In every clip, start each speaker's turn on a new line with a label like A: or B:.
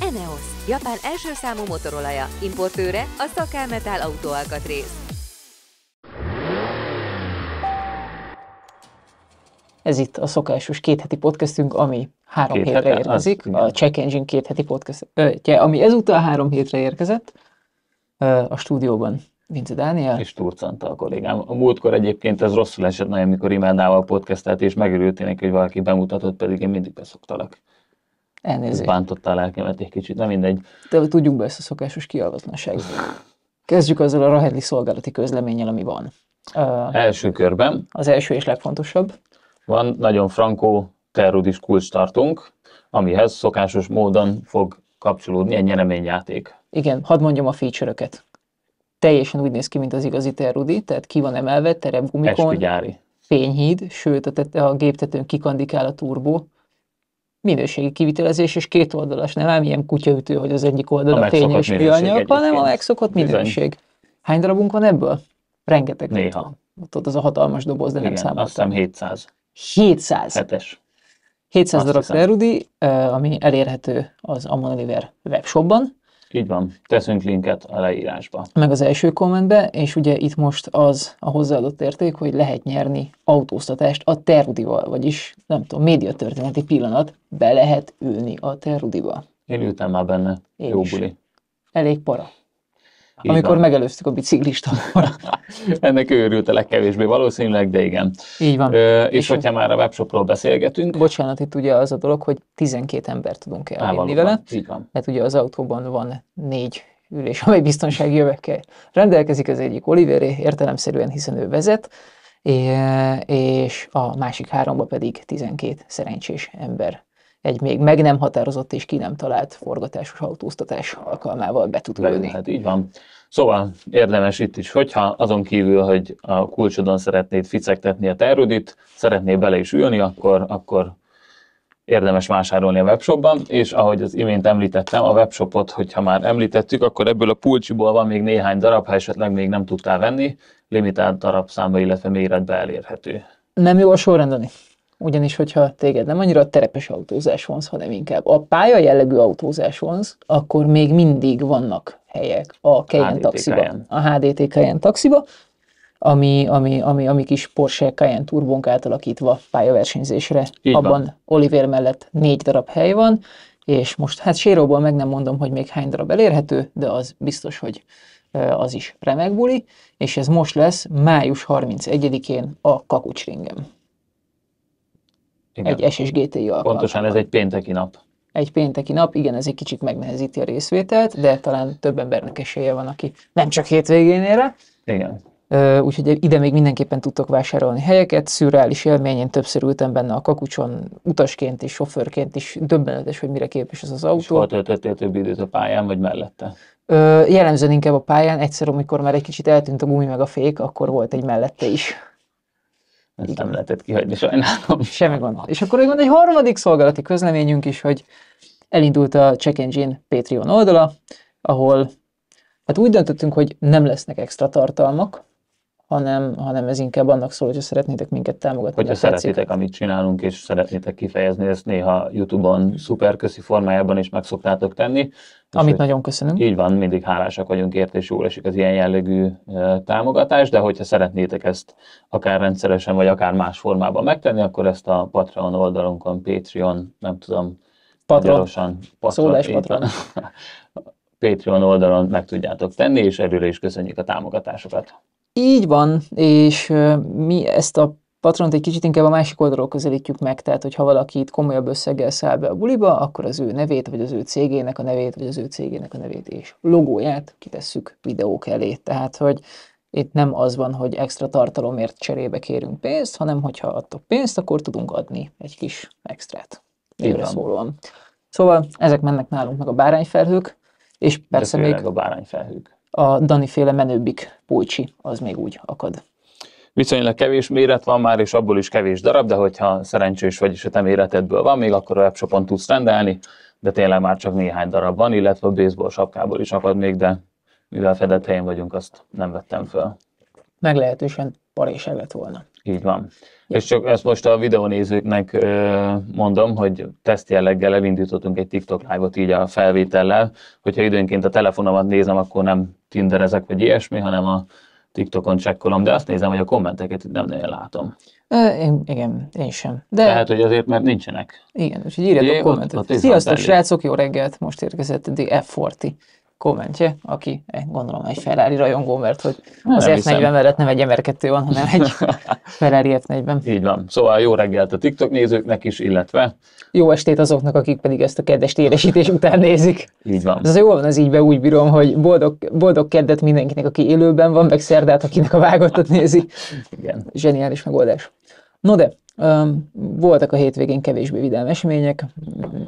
A: Eneos, Japán első számú motorolaja, importőre a Szakálmetál autóalkatrész.
B: Ez itt a szokásos kétheti podcastünk, ami három két hétre hete, érkezik. Az, a Check Engine kétheti podcast, ö, ami ezúttal három hétre érkezett a stúdióban. Vince Dániel. És turcanta a kollégám.
A: A múltkor egyébként ez rosszul esett nagyon, amikor imádával podcastelt, és megörültél neki, hogy valaki bemutatott, pedig én mindig beszoktalak. Elnézést. Bántotta a lelkemet egy
B: kicsit, nem mindegy. De tudjunk be ezt a szokásos kialvatlanságot. Kezdjük azzal a Rahedli szolgálati közleménnyel, ami van. Uh,
A: első körben.
B: Az első és legfontosabb.
A: Van nagyon frankó terrudis tartunk, amihez szokásos módon fog kapcsolódni egy nyereményjáték.
B: Igen, hadd mondjam a feature-öket. Teljesen úgy néz ki, mint az igazi terrudi, tehát ki van emelve, terep gumikon, fényhíd, sőt a, tete, a géptetőn kikandikál a turbó, minőségi kivitelezés és két oldalas, nem ám ilyen kutyaütő, hogy az egyik oldal a, a és műanyag, hanem a megszokott minőség. Hány darabunk van ebből? Rengeteg. Néha. Ott, ott az a hatalmas doboz, de Igen, nem számoltam. Azt hiszem 700. 700? Hetes. 700 azt darab Rudi, ami elérhető az Amon Oliver webshopban.
A: Így van, teszünk linket a leírásba.
B: Meg az első kommentbe, és ugye itt most az a hozzáadott érték, hogy lehet nyerni autóztatást a Terudival, vagyis nem tudom, médiatörténeti pillanat, be lehet ülni a Terudiba.
A: Én ültem már benne, Én jó is. buli. Elég para. Így Amikor van.
B: megelőztük a biciklista.
A: Ennek őrült a legkevésbé valószínűleg, de igen.
B: Így van. Ö, és,
A: és hogyha már a webshopról beszélgetünk.
B: Bocsánat, itt ugye az a dolog, hogy 12 ember tudunk elvinni vele. Így van. Mert ugye az autóban van négy ülés, amely biztonsági jövekkel rendelkezik, az egyik Oliveré értelemszerűen, hiszen ő vezet, és a másik háromba pedig 12 szerencsés ember egy még meg nem határozott és ki nem talált forgatásos autóztatás alkalmával be tud lőni. Hát így
A: van. Szóval érdemes itt is, hogyha azon kívül, hogy a kulcsodon szeretnéd ficektetni a terüdit, szeretnéd bele is ülni, akkor, akkor érdemes vásárolni a webshopban, és ahogy az imént említettem, a webshopot, hogyha már említettük, akkor ebből a pulcsiból van még néhány darab, ha esetleg még nem tudtál venni, limitált darab számba, illetve méretbe elérhető.
B: Nem jó a sorrendeni. Ugyanis, hogyha téged nem annyira a terepes autózás vonz, hanem inkább a pálya jellegű autózás vonz, akkor még mindig vannak helyek a Cayenne taxiba, a HDT Cayenne taxiba, ami, ami, ami, ami kis Porsche Cayenne turbónk átalakítva pályaversenyzésre. Így Abban van. Oliver mellett négy darab hely van, és most hát séróból meg nem mondom, hogy még hány darab elérhető, de az biztos, hogy az is remek buli, és ez most lesz május 31-én a Kakucsringem
A: igen. egy SSGTI
B: alkalommal. Pontosan
A: ez egy pénteki nap.
B: Egy pénteki nap, igen, ez egy kicsit megnehezíti a részvételt, de talán több embernek esélye van, aki nem csak hétvégén ére. Igen. Uh, úgyhogy ide még mindenképpen tudtok vásárolni helyeket, szürreális élmény, én többször ültem benne a kakucson, utasként is, sofőrként is, döbbenetes, hogy mire képes ez az autó. És hol
A: töltöttél több időt a pályán, vagy mellette?
B: uh, jellemzően inkább a pályán, egyszer, amikor már egy kicsit eltűnt a gumi meg a fék, akkor volt egy mellette is.
A: Ezt Igen. nem lehetett kihagyni, sajnálom.
B: Semmi gond. És akkor van egy harmadik szolgálati közleményünk is, hogy elindult a Check Engine Patreon oldala, ahol hát úgy döntöttünk, hogy nem lesznek extra tartalmak, hanem, hanem ez inkább annak szól, hogyha szeretnétek minket támogatni. Hogyha hát szeretitek, tetszik.
A: amit csinálunk, és szeretnétek kifejezni, ezt néha YouTube-on szuperköszi formájában is meg szoktátok tenni. Amit nagyon köszönünk. Így van, mindig hálásak vagyunk ért, és jól esik az ilyen jellegű e, támogatás, de hogyha szeretnétek ezt akár rendszeresen, vagy akár más formában megtenni, akkor ezt a Patreon oldalunkon, Patreon, nem tudom, Patron. Patron Szólás Patron. Patreon oldalon meg tudjátok tenni, és előre is köszönjük a támogatásokat.
B: Így van, és mi ezt a patront egy kicsit inkább a másik oldalról közelítjük meg, tehát hogyha valaki itt komolyabb összeggel száll be a buliba, akkor az ő nevét, vagy az ő cégének a nevét, vagy az ő cégének a nevét és logóját kitesszük videók elé. Tehát, hogy itt nem az van, hogy extra tartalomért cserébe kérünk pénzt, hanem hogyha adtok pénzt, akkor tudunk adni egy kis extrát. Évre szólóan. Szóval ezek mennek nálunk meg a bárányfelhők, és persze még... a bárányfelhők a Dani féle menőbbik pulcsi, az még úgy akad.
A: Viszonylag kevés méret van már, és abból is kevés darab, de hogyha szerencsés vagy, és a te méretedből van, még akkor a webshopon tudsz rendelni, de tényleg már csak néhány darab van, illetve a baseball sapkából is akad még, de mivel fedett helyen vagyunk, azt nem vettem fel.
B: Meglehetősen parése lett volna.
A: Így van. Ja. És csak ezt most a videónézőknek mondom, hogy teszt jelleggel elindítottunk egy TikTok live-ot így a felvétellel. Hogyha időnként a telefonomat nézem, akkor nem tinderezek, vagy ilyesmi, hanem a TikTokon csekkolom, de azt nézem, hogy a kommenteket itt nem nagyon látom.
B: Én, igen, én sem. De... Lehet, hogy
A: azért, mert nincsenek.
B: Igen, úgyhogy írjátok a kommentet. Ott, ott Sziasztok, srácok, jó reggelt! Most érkezett The F40 kommentje, aki eh, gondolom egy Ferrari rajongó, mert hogy az F40 mellett nem egy MR2 van, hanem egy Ferrari F40.
A: Így van. Szóval jó reggelt a TikTok nézőknek is, illetve...
B: Jó estét azoknak, akik pedig ezt a kedves téresítés után nézik. Így van. Ez jó van, ez így be úgy bírom, hogy boldog, boldog keddet mindenkinek, aki élőben van, meg szerdát, akinek a vágottat nézi. Igen. Zseniális megoldás. No de, voltak a hétvégén kevésbé vidám események,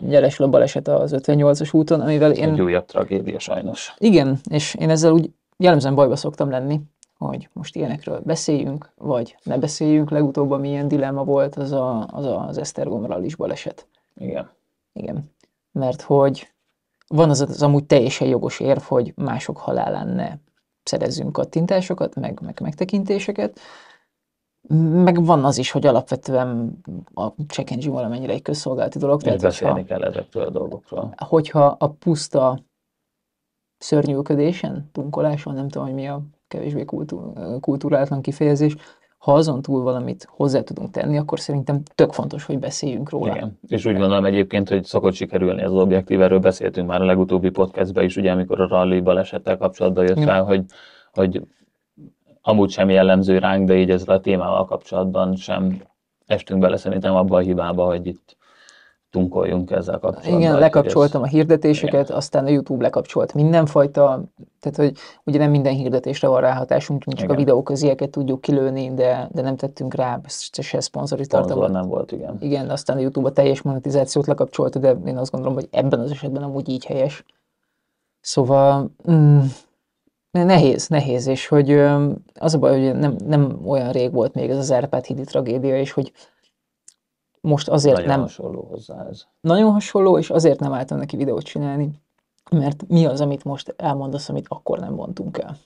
B: gyeresló baleset az 58-as úton, amivel én... Egy
A: újabb tragédia sajnos.
B: Igen, és én ezzel úgy jellemzően bajba szoktam lenni, hogy most ilyenekről beszéljünk, vagy ne beszéljünk. Legutóbb, ami ilyen dilemma volt, az a, az, a, az Esztergom is baleset. Igen. Igen. Mert hogy van az, az amúgy teljesen jogos érv, hogy mások halálán ne szerezzünk kattintásokat, meg, meg megtekintéseket, meg van az is, hogy alapvetően a check engine valamennyire egy közszolgálati dolog. Tehát, beszélni hogyha,
A: kell ezekről a dolgokról.
B: Hogyha a puszta szörnyűködésen, tunkoláson, nem tudom, hogy mi a kevésbé kultúráltan kultúrátlan kifejezés, ha azon túl valamit hozzá tudunk tenni, akkor szerintem tök fontos, hogy beszéljünk róla. Igen.
A: És úgy gondolom egyébként, hogy szokott sikerülni az objektív, erről beszéltünk már a legutóbbi podcastben is, ugye amikor a rally balesettel kapcsolatban jött Igen. fel, hogy, hogy amúgy sem jellemző ránk, de így ezzel a témával kapcsolatban sem estünk bele szerintem abba a hibába, hogy itt tunkoljunk ezzel kapcsolatban. Igen, lekapcsoltam a
B: hirdetéseket, igen. aztán a YouTube lekapcsolt mindenfajta, tehát hogy ugye nem minden hirdetésre van ráhatásunk, csak igen. a videó közieket tudjuk kilőni, de, de nem tettünk rá se szponzori tartalmat. nem volt, igen. Igen, aztán a YouTube a teljes monetizációt lekapcsolta, de én azt gondolom, hogy ebben az esetben amúgy így helyes. Szóval, mm, Nehéz, nehéz, és hogy az a baj, hogy nem, nem olyan rég volt még ez az Árpád hídi tragédia, és hogy most azért nagyon nem... hasonló hozzá ez. Nagyon hasonló, és azért nem álltam neki videót csinálni, mert mi az, amit most elmondasz, amit akkor nem mondtunk el.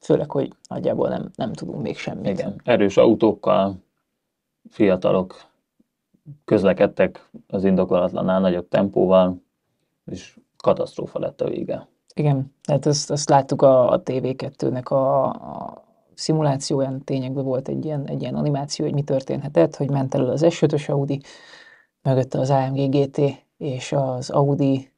B: Főleg, hogy nagyjából nem, nem tudunk még semmit. Igen,
A: erős autókkal fiatalok közlekedtek az indokolatlanál nagyobb tempóval, és katasztrófa lett a vége.
B: Igen, tehát ezt, ezt láttuk a, a TV2-nek a, a szimulációján tényekben volt egy ilyen, egy ilyen animáció, hogy mi történhetett, hogy ment elő az S5-ös Audi, mögötte az AMG GT és az Audi,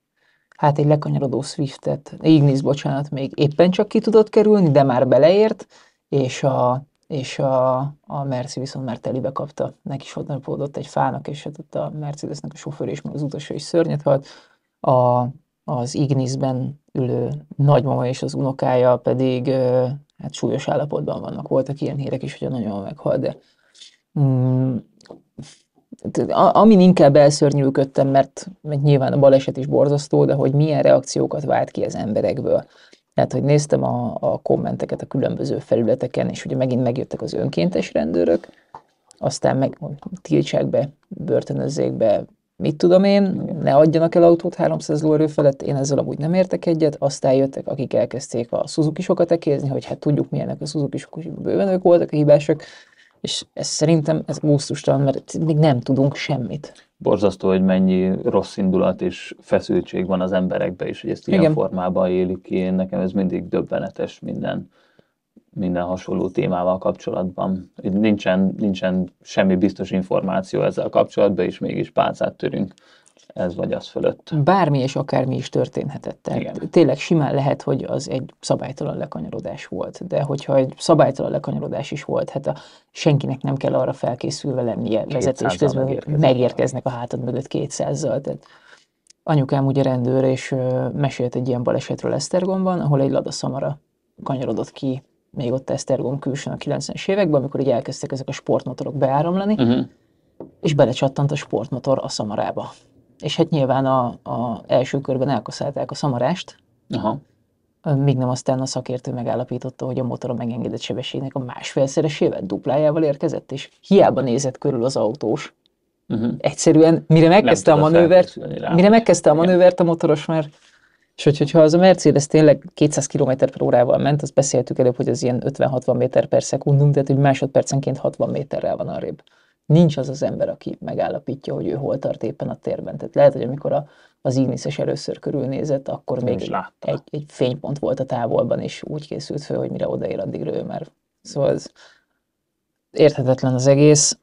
B: hát egy lekanyarodó Swiftet, Ignis, bocsánat, még éppen csak ki tudott kerülni, de már beleért, és a, és a, a Merci viszont már telibe kapta. Neki is ott egy fának, és hát ott a Mercedesnek a sofőr és meg az utasa is szörnyet halt. A, az Ignisben ülő nagymama és az unokája pedig hát súlyos állapotban vannak. Voltak ilyen hírek is, hogy a nagyon meghalt, de mm, amin inkább elszörnyűködtem, mert, mert nyilván a baleset is borzasztó, de hogy milyen reakciókat vált ki az emberekből. Tehát, hogy néztem a, a kommenteket a különböző felületeken, és ugye megint megjöttek az önkéntes rendőrök, aztán meg tiltsák be, börtönözzék be, mit tudom én, ne adjanak el autót 300 lóerő felett, én ezzel amúgy nem értek egyet, aztán jöttek, akik elkezdték a Suzuki-sokat ekézni, hogy hát tudjuk milyenek a Suzuki-sok, bőven ők voltak a hibások, és ez szerintem ez gusztustalan, mert még nem tudunk semmit.
A: Borzasztó, hogy mennyi rossz indulat és feszültség van az emberekben is, hogy ezt ilyen Igen. formában élik ki. Én nekem ez mindig döbbenetes minden minden hasonló témával kapcsolatban. Itt nincsen, nincsen semmi biztos információ ezzel kapcsolatban, és mégis pálcát törünk ez vagy az fölött.
B: Bármi és akármi is történhetett. tényleg simán lehet, hogy az egy szabálytalan lekanyarodás volt, de hogyha egy szabálytalan lekanyarodás is volt, hát a, senkinek nem kell arra felkészülve lennie vezetés közben, megérkeznek, megérkeznek a hátad mögött 200-zal. Tehát anyukám ugye rendőr, és ö, mesélt egy ilyen balesetről Esztergomban, ahol egy ladaszamara kanyarodott ki még ott Esztergom külsőn a 90-es években, amikor így elkezdtek ezek a sportmotorok beáramlani, uh-huh. és belecsattant a sportmotor a szamarába. És hát nyilván a, a első körben elkaszálták a szamarást, Aha. míg nem aztán a szakértő megállapította, hogy a motor a megengedett sebességnek a másfélszeresével, duplájával érkezett, és hiába nézett körül az autós, Uh-huh. Egyszerűen, mire megkezdte a manővert, mire megkezdte a manővert, a motoros már és hogy, hogyha az a Mercedes tényleg 200 km per órával ment, azt beszéltük előbb, hogy az ilyen 50-60 méter per szekundum, tehát hogy másodpercenként 60 méterrel van arrébb. Nincs az az ember, aki megállapítja, hogy ő hol tart éppen a térben. Tehát lehet, hogy amikor a, az Ignises először körülnézett, akkor Nem még egy, egy fénypont volt a távolban, és úgy készült föl, hogy mire odaér, addig ő már. Szóval ez érthetetlen az egész,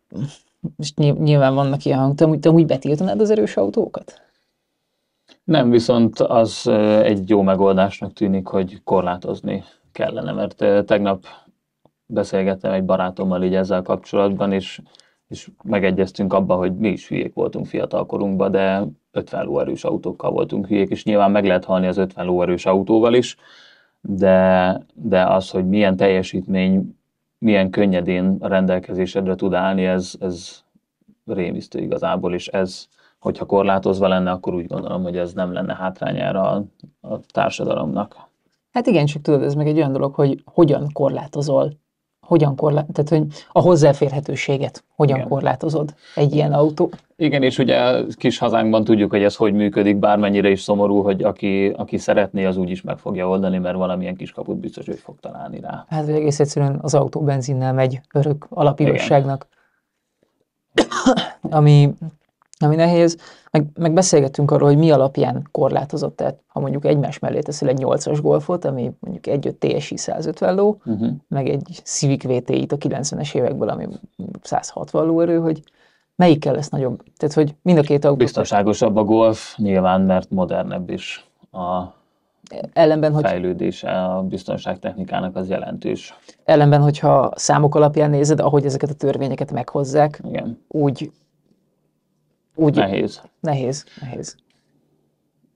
B: és nyilván vannak ilyen hang. Te, te úgy betiltanád az erős autókat?
A: Nem, viszont az egy jó megoldásnak tűnik, hogy korlátozni kellene, mert tegnap beszélgettem egy barátommal így ezzel kapcsolatban, és, és megegyeztünk abba, hogy mi is hülyék voltunk fiatalkorunkban, de 50 lóerős autókkal voltunk hülyék, és nyilván meg lehet halni az 50 lóerős autóval is, de, de az, hogy milyen teljesítmény, milyen könnyedén rendelkezésedre tud állni, ez, ez rémisztő igazából, és ez, hogyha korlátozva lenne, akkor úgy gondolom, hogy ez nem lenne hátrányára a, a társadalomnak.
B: Hát igen, csak tudod, ez meg egy olyan dolog, hogy hogyan korlátozol, hogyan korlá- tehát hogy a hozzáférhetőséget hogyan igen. korlátozod egy ilyen autó.
A: Igen, és ugye kis hazánkban tudjuk, hogy ez hogy működik, bármennyire is szomorú, hogy aki, aki szeretné, az úgyis meg fogja oldani, mert valamilyen kis kaput biztos, hogy fog találni rá.
B: Hát hogy egész egyszerűen az autó benzinnel megy örök alapírosságnak. ami ami nehéz, meg, meg beszélgetünk arról, hogy mi alapján korlátozott, tehát ha mondjuk egymás mellé teszel egy 8-as golfot, ami mondjuk egy 5 TSI 150 ló, uh-huh. meg egy Civic vt t a 90-es évekből, ami 160 lóerő, hogy melyikkel lesz nagyobb? Tehát, hogy
A: mind a két autó... Biztonságosabb a golf, nyilván, mert modernebb is
B: a ellenben, hogy... fejlődése a biztonságtechnikának az jelentős. Ellenben, hogyha számok alapján nézed, ahogy ezeket a törvényeket meghozzák, Igen. úgy úgy... Nehéz. Nehéz, nehéz.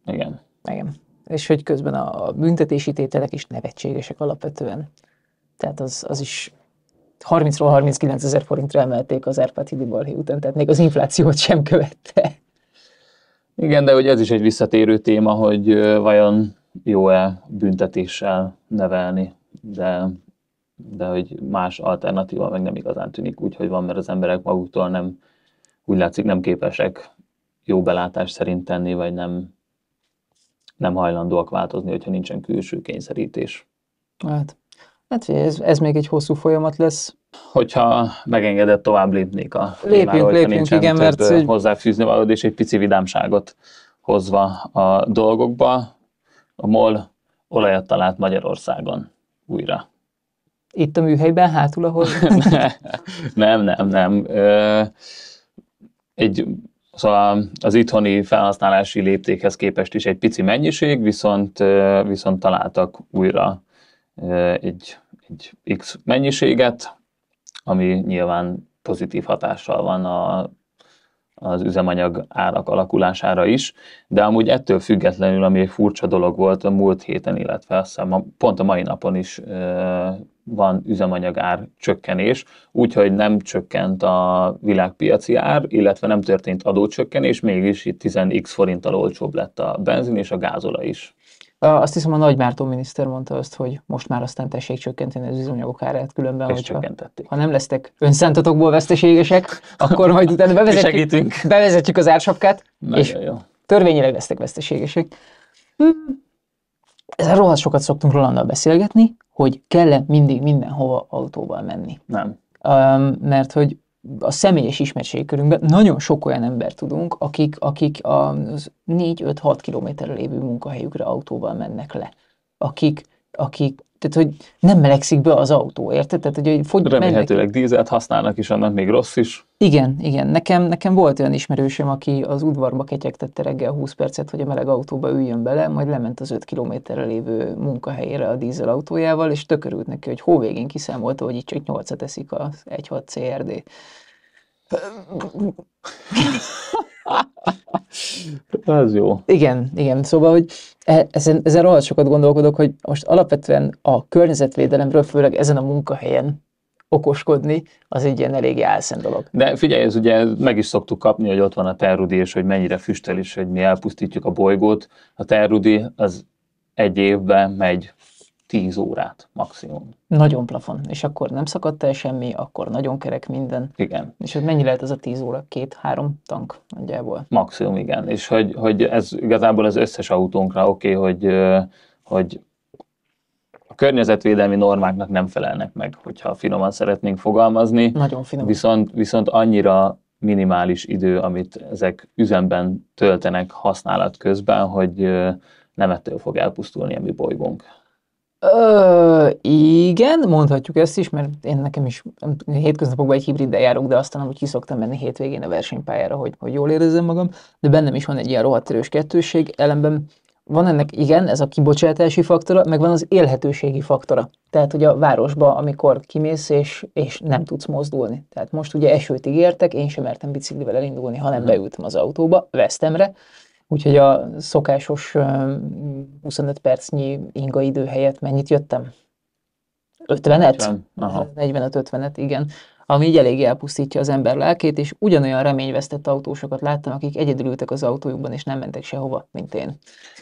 B: Igen. Igen. És hogy közben a büntetési tételek is nevetségesek alapvetően. Tehát az, az is 30-ról 39 ezer forintra emelték az Árpád Hidibarhi után, tehát még az inflációt sem követte.
A: Igen, de hogy ez is egy visszatérő téma, hogy vajon jó-e büntetéssel nevelni, de, de hogy más alternatíva meg nem igazán tűnik úgy, hogy van, mert az emberek maguktól nem úgy látszik nem képesek jó belátás szerint tenni, vagy nem, nem hajlandóak változni, hogyha nincsen külső kényszerítés.
B: Hát, hát ez, ez még egy hosszú folyamat lesz.
A: Hogyha megengedett, tovább lépnék a Lépjünk, témára, lépjünk, igen, mert... Hogy... Hozzáfűzni valód, és egy pici vidámságot hozva a dolgokba. A MOL olajat talált Magyarországon újra.
B: Itt a műhelyben hátul, ahol...
A: nem, nem, nem. Ö, egy Szóval az itthoni felhasználási léptékhez képest is egy pici mennyiség, viszont, viszont találtak újra egy, egy X mennyiséget, ami nyilván pozitív hatással van a, az üzemanyag árak alakulására is, de amúgy ettől függetlenül, ami egy furcsa dolog volt a múlt héten, illetve azt hiszem, pont a mai napon is van üzemanyagár csökkenés, úgyhogy nem csökkent a világpiaci ár, illetve nem történt adócsökkenés, mégis itt 10x forinttal olcsóbb lett a benzin és a gázola
B: is. Azt hiszem a Nagy Márton miniszter mondta azt, hogy most már aztán tessék csökkenteni az üzemanyagok árát, különben, és hogyha, ha nem lesztek önszántatokból veszteségesek, akkor majd utána bevezetjük, bevezetjük az ársapkát, Nagyon és jó. törvényileg lesztek veszteségesek. Hm ez rohadt sokat szoktunk róla beszélgetni, hogy kell-e mindig mindenhova autóval menni. Nem. Um, mert hogy a személyes ismertségkörünkben nagyon sok olyan ember tudunk, akik, akik a 4-5-6 kilométerre lévő munkahelyükre autóval mennek le. Akik, akik tehát, hogy nem melegszik be az autó, érted? Tehát, hogy, hogy fogy, Remélhetőleg mennek...
A: dízelt használnak, is annak még rossz is.
B: Igen, igen. Nekem, nekem volt olyan ismerősöm, aki az udvarba ketyegtette reggel 20 percet, hogy a meleg autóba üljön bele, majd lement az 5 kilométerre lévő munkahelyére a dízel autójával, és tökörült neki, hogy hó végén kiszámolta, hogy itt csak 8-at eszik az 1.6 CRD. Ez jó. Igen, igen. Szóval, hogy E, ezen, ezen rohadt sokat gondolkodok, hogy most alapvetően a környezetvédelemről, főleg ezen a munkahelyen okoskodni, az egy ilyen eléggé álszent dolog.
A: De figyelj, ez ugye meg is szoktuk kapni, hogy ott van a Terrudi, és hogy mennyire füstel is, hogy mi elpusztítjuk a bolygót. A Terrudi az egy évben megy 10 órát
B: maximum. Nagyon plafon. És akkor nem szakadt el semmi, akkor nagyon kerek minden. Igen. És hogy mennyi lehet az a 10 óra? Két-három tank nagyjából? Maximum, igen.
A: És hogy, hogy ez igazából az összes autónkra oké, okay, hogy, hogy a környezetvédelmi normáknak nem felelnek meg, hogyha finoman szeretnénk fogalmazni. Nagyon finom. Viszont, viszont annyira minimális idő, amit ezek üzemben töltenek használat közben, hogy nem ettől fog elpusztulni a mi bolygónk.
B: Ö, igen, mondhatjuk ezt is, mert én nekem is hétköznapokban egy hibriddel járok, de aztán úgy kiszoktam menni hétvégén a versenypályára, hogy, hogy jól érezzem magam, de bennem is van egy ilyen rohadt erős kettőség, ellenben van ennek, igen, ez a kibocsátási faktora, meg van az élhetőségi faktora. Tehát, hogy a városba, amikor kimész, és, és nem tudsz mozdulni. Tehát most ugye esőt ígértek, én sem mertem biciklivel elindulni, hanem mhm. beültem az autóba, vesztemre, Úgyhogy a szokásos 25 percnyi idő helyett mennyit jöttem? 50-et? 45-50-et, igen. Ami így elég elpusztítja az ember lelkét, és ugyanolyan reményvesztett autósokat láttam, akik egyedül ültek az autójukban, és nem mentek sehova, mint én.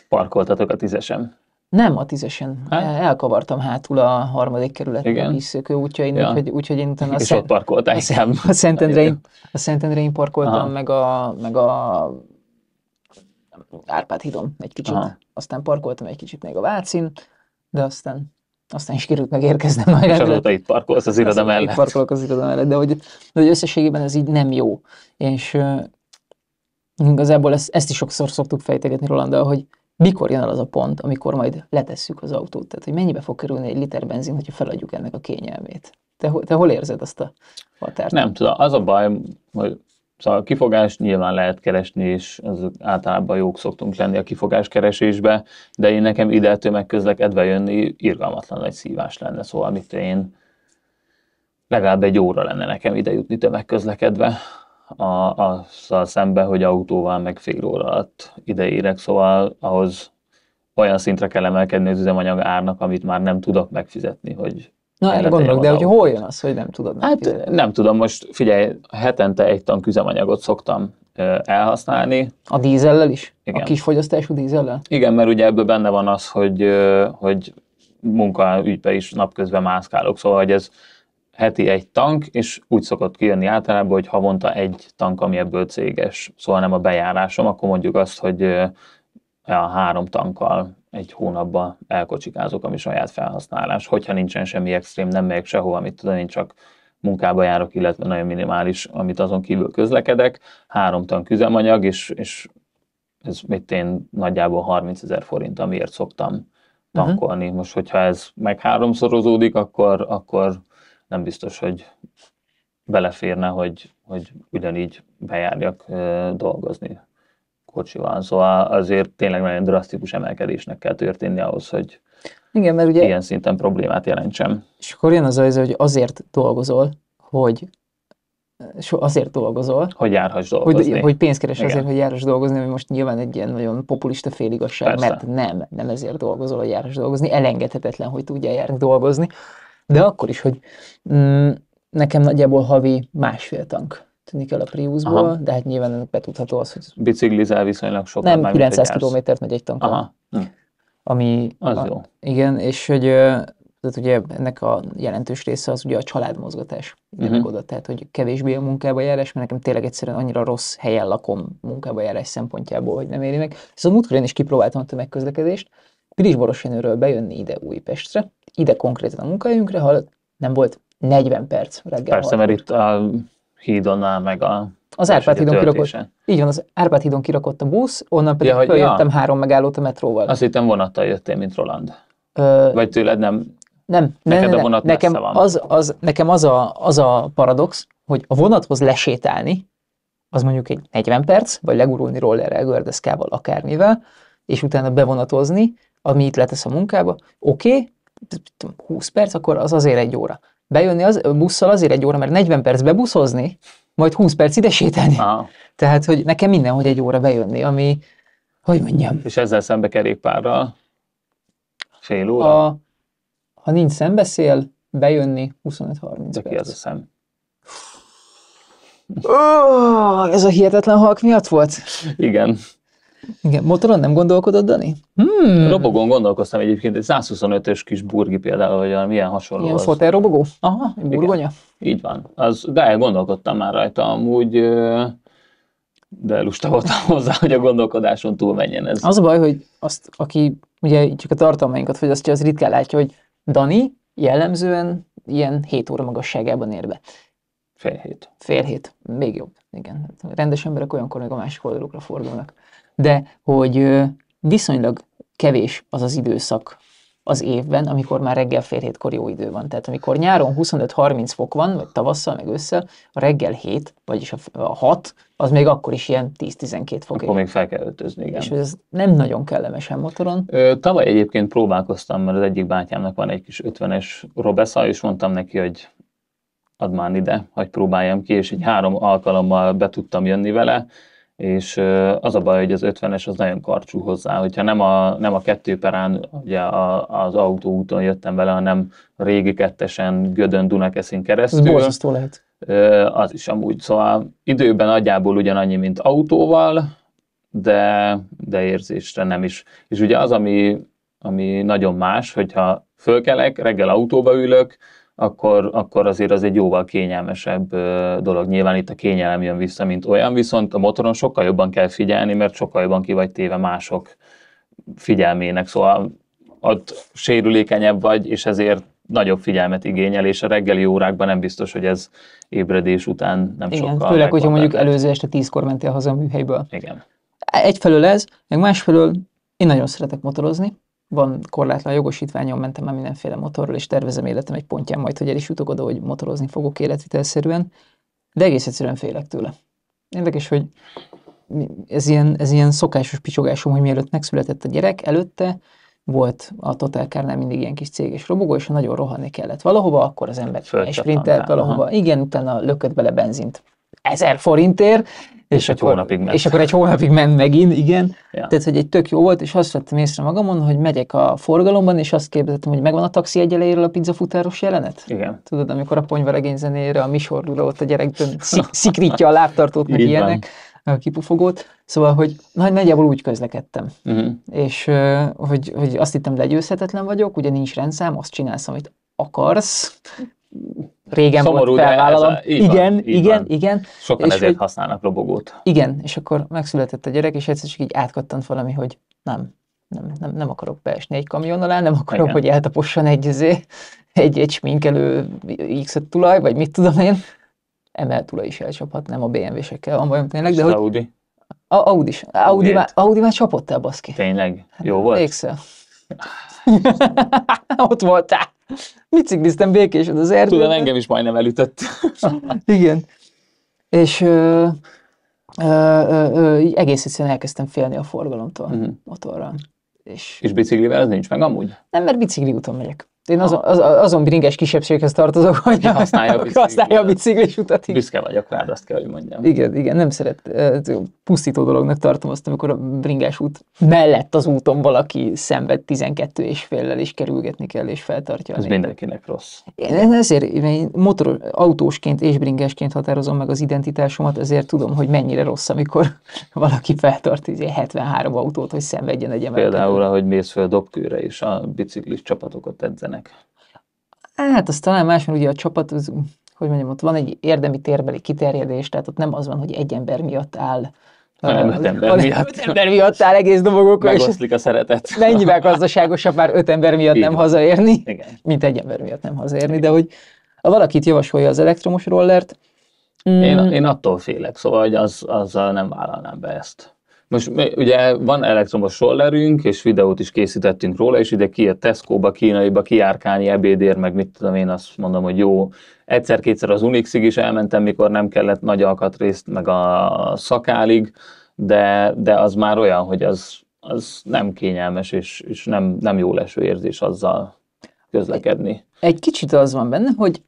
A: Parkoltatok a tízesen?
B: Nem a tízesen. Hát? Elkavartam hátul a harmadik kerület Igen. vízszökő útjain, ja. úgyhogy, úgy, én utána... És a, Szent... ott A a Szentendrein parkoltam, Aha. meg a, meg a Árpád hídon egy kicsit, Aha. aztán parkoltam egy kicsit még a Vácin, de aztán aztán is került érkeznem Majd és azóta
A: itt parkolsz az iroda mellett. Itt parkolok
B: az iroda mellett, de hogy, de hogy összességében ez így nem jó. És uh, igazából ezt, ezt is sokszor szoktuk fejtegetni Rolanda, hogy mikor jön el az a pont, amikor majd letesszük az autót. Tehát, hogy mennyibe fog kerülni egy liter benzin, hogyha feladjuk ennek a kényelmét. Te, te hol érzed azt a határt? Nem
A: tudom, az a baj, hogy Szóval kifogást nyilván lehet keresni, és az általában jók szoktunk lenni a kifogás keresésbe, de én nekem ide tömegközlekedve jönni irgalmatlan egy szívás lenne, szóval mit én legalább egy óra lenne nekem ide jutni tömegközlekedve, a, azzal szóval szemben, hogy autóval meg fél óra alatt ide érek, szóval ahhoz olyan szintre kell emelkedni az üzemanyag árnak, amit már nem tudok megfizetni, hogy
B: Na, erre gondolok, de hogy hol jön az, hogy nem tudod? Hát
A: nem tudom, most figyelj, hetente egy tank üzemanyagot szoktam elhasználni. A dízellel is?
B: Igen. A kis fogyasztású dízellel?
A: Igen, mert ugye ebből benne van az, hogy, hogy munkaügybe is napközben mászkálok, szóval hogy ez heti egy tank, és úgy szokott kijönni általában, hogy havonta egy tank, ami ebből céges, szóval nem a bejárásom, akkor mondjuk azt, hogy a három tankkal egy hónapban elkocsikázok, ami saját felhasználás, hogyha nincsen semmi extrém, nem megyek sehova, amit tudom én csak munkába járok, illetve nagyon minimális, amit azon kívül közlekedek, három tank üzemanyag, és, és ez mit én nagyjából 30 ezer forint, amiért szoktam tankolni. Uh-huh. Most, hogyha ez meg háromszorozódik, akkor, akkor nem biztos, hogy beleférne, hogy, hogy ugyanígy bejárjak dolgozni kocsi van, szóval azért tényleg nagyon drasztikus emelkedésnek kell történni ahhoz, hogy Igen, mert ugye ilyen szinten problémát jelentsem.
B: És akkor jön az az, hogy azért dolgozol, hogy azért dolgozol.
A: Hogy járhass dolgozni. Hogy, hogy pénzt keres Igen. azért, hogy
B: járhass dolgozni, ami most nyilván egy ilyen nagyon populista féligasság, Persze. mert nem, nem ezért dolgozol, hogy járhass dolgozni, elengedhetetlen, hogy tudja járni dolgozni, de akkor is, hogy mm, nekem nagyjából havi másfél tank tűnik el a Priusból, Aha. de hát nyilván betudható az, hogy...
A: Biciklizál viszonylag sokat. Nem, 900 kilométert megy egy tankon. Aha.
B: Hm. Ami... Az a, jó. Igen, és hogy tehát ugye ennek a jelentős része az ugye a családmozgatás. Uh-huh. Mhm. oda, tehát hogy kevésbé a munkába járás, mert nekem tényleg egyszerűen annyira rossz helyen lakom munkába járás szempontjából, hogy nem éri meg. Szóval múltkor én is kipróbáltam a tömegközlekedést, Pilisborosjenőről bejönni ide Újpestre, ide konkrétan a munkahelyünkre, ha nem volt 40 perc reggel. Persze, mert
A: itt a hídonál meg a az Árpád hídon kirakott.
B: Így van, az Árpád hídon kirakott a busz, onnan pedig ja, hogy, följöttem ja. három megállót a metróval. Azt
A: hittem vonattal jöttél, mint Roland. Ö, Vagy tőled nem?
B: Nem, neked ne, a vonat nekem van. Az, az, nekem az a, az a paradox, hogy a vonathoz lesétálni, az mondjuk egy 40 perc, vagy legurulni rollerrel, gördeszkával, akármivel, és utána bevonatozni, ami itt letesz a munkába, oké, okay, 20 perc, akkor az azért egy óra bejönni az, busszal azért egy óra, mert 40 perc bebuszozni, majd 20 perc ide sétálni. Aha. Tehát, hogy nekem hogy egy óra bejönni, ami, hogy mondjam.
A: És ezzel szembe kerékpárral? Fél óra?
B: A, ha nincs szembeszél, bejönni 25-30 De perc. az a szem? Oh, ez a hihetetlen halk miatt volt? Igen. Igen, motoron nem gondolkodott, Dani? Hmm.
A: Robogon gondolkoztam egyébként, egy 125-ös kis burgi például, hogy milyen hasonló Ilyen az. Ilyen
B: robogó? Aha, burgonya? Igen. Így
A: van. Az, de elgondolkodtam már rajta amúgy, de lusta voltam hozzá, hogy a gondolkodáson túl menjen ez. Az a baj,
B: hogy azt, aki ugye csak a tartalmainkat fogyasztja, az ritkán látja, hogy Dani jellemzően ilyen 7 óra magasságában ér be. Fél hét. Fél hét. Még jobb. Igen. Rendes emberek olyankor meg a másik oldalukra fordulnak de hogy viszonylag kevés az az időszak az évben, amikor már reggel fél hétkor jó idő van. Tehát amikor nyáron 25-30 fok van, vagy tavasszal, meg össze a reggel 7, vagyis a, 6, az még akkor is ilyen 10-12 fok. Akkor még fel kell öltözni, igen. És ez nem nagyon kellemesen motoron.
A: Ö, tavaly egyébként próbálkoztam, mert az egyik bátyámnak van egy kis 50-es Robesza, és mondtam neki, hogy add már ide, hogy próbáljam ki, és egy három alkalommal be tudtam jönni vele, és az a baj, hogy az 50-es az nagyon karcsú hozzá, hogyha nem a, nem a kettőperán ugye a, az autóúton jöttem vele, hanem régi kettesen Gödön Dunakeszin keresztül. Ez lehet. Az is amúgy, szóval időben nagyjából ugyanannyi, mint autóval, de, de érzésre nem is. És ugye az, ami, ami nagyon más, hogyha fölkelek, reggel autóba ülök, akkor, akkor azért az egy jóval kényelmesebb dolog. Nyilván itt a kényelem jön vissza, mint olyan, viszont a motoron sokkal jobban kell figyelni, mert sokkal jobban ki vagy téve mások figyelmének, szóval ott sérülékenyebb vagy, és ezért nagyobb figyelmet igényel, és a reggeli órákban nem biztos, hogy ez ébredés után nem Igen, sokkal. Főleg, hogyha mondjuk
B: előző este tízkor mentél haza a műhelyből. Igen. Egyfelől ez, meg másfelől én nagyon szeretek motorozni, van korlátlan jogosítványom, mentem már mindenféle motorról, és tervezem életem egy pontján majd, hogy el is jutok oda, hogy motorozni fogok életvitelszerűen, de egész egyszerűen félek tőle. Érdekes, hogy ez ilyen, ez ilyen szokásos picsogásom, hogy mielőtt megszületett a gyerek, előtte volt a Total Kárnál mindig ilyen kis céges robogó, és nagyon rohanni kellett valahova, akkor az ember sprintelt valahova. Aha. Igen, utána lökött bele benzint. Ezer forintért, és, egy akkor, hónapig ment. És akkor egy hónapig ment megint, igen. Ja. Tehát, hogy egy tök jó volt, és azt vettem észre magamon, hogy megyek a forgalomban, és azt képzeltem, hogy megvan a taxi egyelejéről a pizzafutáros jelenet. Igen. Tudod, amikor a ponyva zenére a misorduló ott a gyerek szik, szikrítja a lábtartót, meg ilyenek, van. a kipufogót. Szóval, hogy nagy nagyjából úgy közlekedtem. Uh-huh. És hogy, hogy azt hittem, legyőzhetetlen vagyok, ugye nincs rendszám, azt csinálsz, amit akarsz,
A: régen Szomorú, volt felvállalom. Ez, igen, van, igen, van.
B: igen. Sokan és ezért hogy,
A: használnak robogót.
B: Igen, és akkor megszületett a gyerek, és egyszer csak így átkattant valami, hogy nem, nem, nem, nem akarok beesni egy kamion alá, nem akarok, igen. hogy eltapossan egy, izé, egy, egy, sminkelő x tulaj, vagy mit tudom én. Emel tulaj is elcsaphat, nem a BMW-sekkel van bajom tényleg, de hogy... Audi. A, Audi, Audi, Audi, már, Audi már csapott el, baszki. Tényleg? Hát Jó volt? Végszel. Ott voltál. Bicikliztem békésen az erdőben. Tudom, engem
A: is majdnem elütött.
B: Igen. És ö, ö, ö, ö, egész egyszerűen elkezdtem félni a forgalomtól uh-huh. motorral.
A: És, és biciklivel ez nincs meg amúgy?
B: Nem, mert bicikli úton megyek. Én az, az, azon bringes kisebbséghez tartozok, hogy ja, használja, a használja a biciklis utat. Így. Büszke vagyok rád, azt kell, hogy mondjam. Igen, igen, nem szeret, eh, pusztító dolognak tartom azt, amikor a bringes út mellett az úton valaki szenved 12 és féllel, és kerülgetni kell, és feltartja. Ez mindenkinek rossz. Én ezért, én motor, autósként és bringesként határozom meg az identitásomat, ezért tudom, hogy mennyire rossz, amikor valaki feltart 73 izé autót, hogy szenvedjen egy emelkedő.
A: Például, ahogy mész föl dobkőre, és a biciklis csapatokat edzen döntenek?
B: Hát az talán más, mert ugye a csapat, az, hogy mondjam, ott van egy érdemi térbeli kiterjedés, tehát ott nem az van, hogy egy ember miatt áll hanem öt ember hanem miatt. Öt ember miatt áll egész dobogókon. Megoszlik a szeretet. Mennyivel gazdaságosabb már öt ember miatt Igen. nem hazaérni, Igen. mint egy ember miatt nem hazaérni, Igen. de hogy valakit javasolja az elektromos rollert. Mm. Én, én attól félek, szóval hogy az, azzal
A: nem vállalnám be ezt. Most ugye van elektromos sollerünk, és videót is készítettünk róla, és ide ki a Tesco-ba, kínaiba, kijárkányi ebédér, meg mit tudom én, azt mondom, hogy jó. Egyszer-kétszer az Unixig is elmentem, mikor nem kellett nagy alkatrészt, meg a szakálig, de, de az már olyan, hogy az, az nem kényelmes, és, és nem, nem jó leső érzés azzal közlekedni.
B: Egy, egy kicsit az van benne, hogy,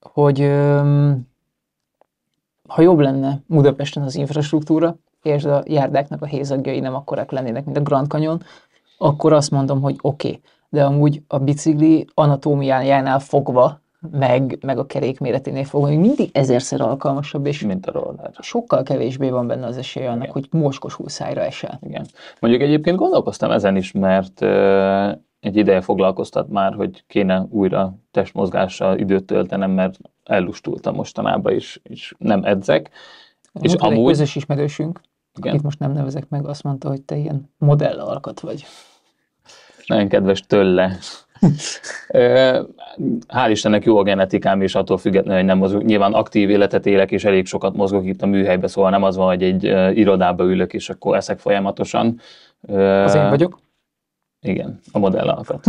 B: hogy öm, ha jobb lenne Budapesten az infrastruktúra, és a járdáknak a hézagjai nem akkorak lennének, mint a Grand Canyon, akkor azt mondom, hogy oké. Okay. De amúgy a bicikli anatómiájánál fogva, meg, meg a kerék méreténél fogva, még mindig ezerszer alkalmasabb, és mint a roller. sokkal kevésbé van benne az esélye annak, Igen. hogy moskos húszájra esel. Igen.
A: Mondjuk egyébként gondolkoztam ezen is, mert uh, egy ideje foglalkoztat már, hogy kéne újra testmozgással időt töltenem, mert ellustultam mostanában, is és nem edzek.
B: És amúgy... közös ismerősünk, igen. akit most nem nevezek meg, azt mondta, hogy te ilyen modell alkat vagy.
A: Nagyon kedves tőle. Hál' Istennek jó a genetikám, és attól függetlenül, hogy nem mozog. Nyilván aktív életet élek, és elég sokat mozgok itt a műhelybe, szóval nem az van, hogy egy irodába ülök, és akkor eszek folyamatosan. Az én vagyok? Igen, a modell alkat.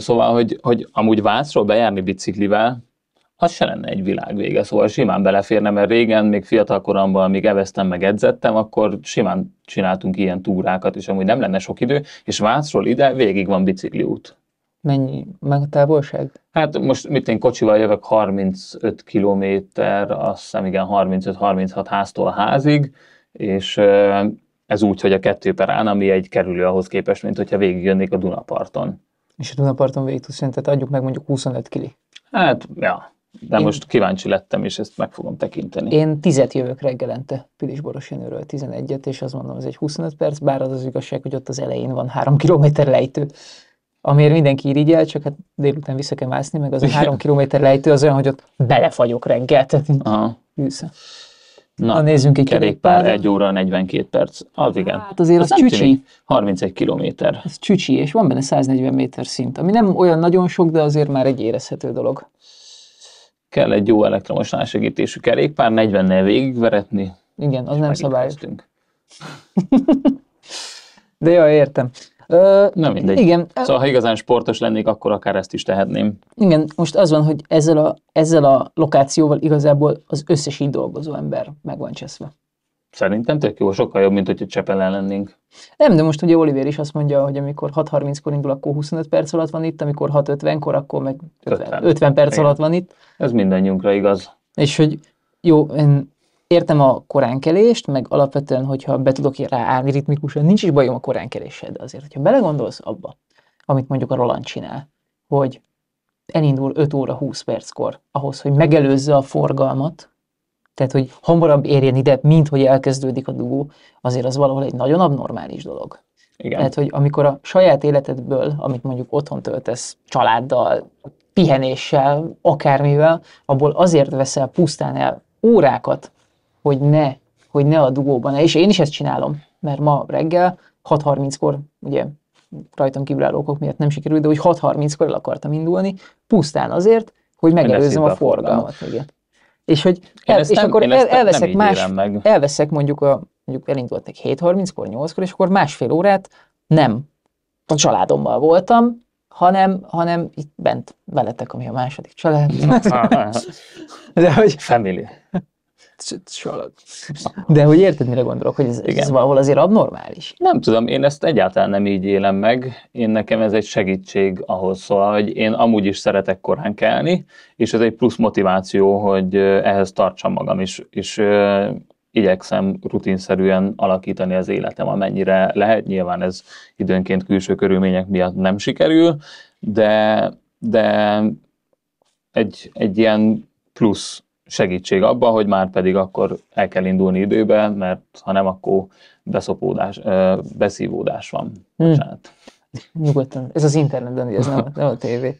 A: szóval, hogy, hogy amúgy Vácról bejárni biciklivel, az se lenne egy világvége, szóval simán beleférne, mert régen, még fiatal koromban, amíg eveztem meg edzettem, akkor simán csináltunk ilyen túrákat, és amúgy nem lenne sok idő, és Vácról ide végig van bicikliút.
B: Mennyi? Meg a távolság?
A: Hát most mit én kocsival jövök 35 kilométer, azt hiszem igen 35-36 háztól házig, és ez úgy, hogy a kettő perán, ami egy kerülő ahhoz képest, mint hogyha végigjönnék a Dunaparton.
B: És a Dunaparton végig tudsz tehát adjuk meg mondjuk 25 kili. Hát, ja,
A: de én... most kíváncsi lettem, és ezt meg fogom tekinteni. Én
B: tizet jövök reggelente Pilis Boros Jönőről, 11-et, és azt mondom, ez egy 25 perc, bár az az igazság, hogy ott az elején van 3 km lejtő, amiért mindenki irigyel, csak hát délután vissza kell mászni, meg az a 3 km lejtő az olyan, hogy ott belefagyok reggel, tehát Aha. Vissza.
A: Na, Na, nézzünk egy kerékpár. Egy óra 42 perc. Az igen. Hát azért az, az csücsi. Tűnik. 31
B: kilométer. Ez csücsi, és van benne 140 méter szint, ami nem olyan nagyon sok, de azért már egy érezhető dolog
A: kell egy jó elektromos rásegítésű kerékpár, 40-nél végigveretni.
B: Igen, az nem szabályos. De jó, értem. Ö, nem mindegy. Igen. Szóval, ha
A: igazán sportos lennék, akkor akár ezt is tehetném.
B: Igen, most az van, hogy ezzel a, ezzel a lokációval igazából az összes így dolgozó ember meg van cseszve.
A: Szerintem tök jó, sokkal jobb, mint hogyha Csepelen lennénk.
B: Nem, de most ugye Oliver is azt mondja, hogy amikor 6.30-kor indul, akkor 25 perc alatt van itt, amikor 6.50-kor, akkor meg 50, 50. 50 perc Igen. alatt van itt. Ez
A: mindannyiunkra igaz.
B: És hogy jó, én értem a koránkelést, meg alapvetően, hogyha be tudok rá állni ritmikusan, nincs is bajom a koránkeléssel, de azért, hogyha belegondolsz abba, amit mondjuk a Roland csinál, hogy elindul 5 óra 20 perckor ahhoz, hogy megelőzze a forgalmat, tehát, hogy hamarabb érjen ide, mint hogy elkezdődik a dugó, azért az valahol egy nagyon abnormális dolog. Igen. Tehát, hogy amikor a saját életedből, amit mondjuk otthon töltesz családdal, pihenéssel, akármivel, abból azért veszel pusztán el órákat, hogy ne, hogy ne a dugóban. És én is ezt csinálom, mert ma reggel 6.30-kor, ugye rajtam kívülálló okok miatt nem sikerült, de hogy 6.30-kor el akartam indulni, pusztán azért, hogy megelőzzem a, a forgalmat. Igen. És hogy el, és nem, akkor el, elveszek, más, meg. elveszek mondjuk, a, mondjuk elindultak 7.30-kor, 8-kor, és akkor másfél órát nem a családommal voltam, hanem, hanem itt bent veletek, ami a második család.
A: De hogy... Family.
B: De hogy érted, mire gondolok, hogy ez, ez valahol
A: azért abnormális? Nem tudom, én ezt egyáltalán nem így élem meg. Én nekem ez egy segítség ahhoz, szóval, hogy én amúgy is szeretek korán kelni, és ez egy plusz motiváció, hogy ehhez tartsam magam is, és igyekszem rutinszerűen alakítani az életem, amennyire lehet. Nyilván ez időnként külső körülmények miatt nem sikerül, de, de egy, egy ilyen plusz segítség abban, hogy már pedig akkor el kell indulni időbe, mert ha nem, akkor beszopódás, beszívódás van.
B: Hmm. Nyugodtan. Ez az internetben, ez nem, nem a tévé.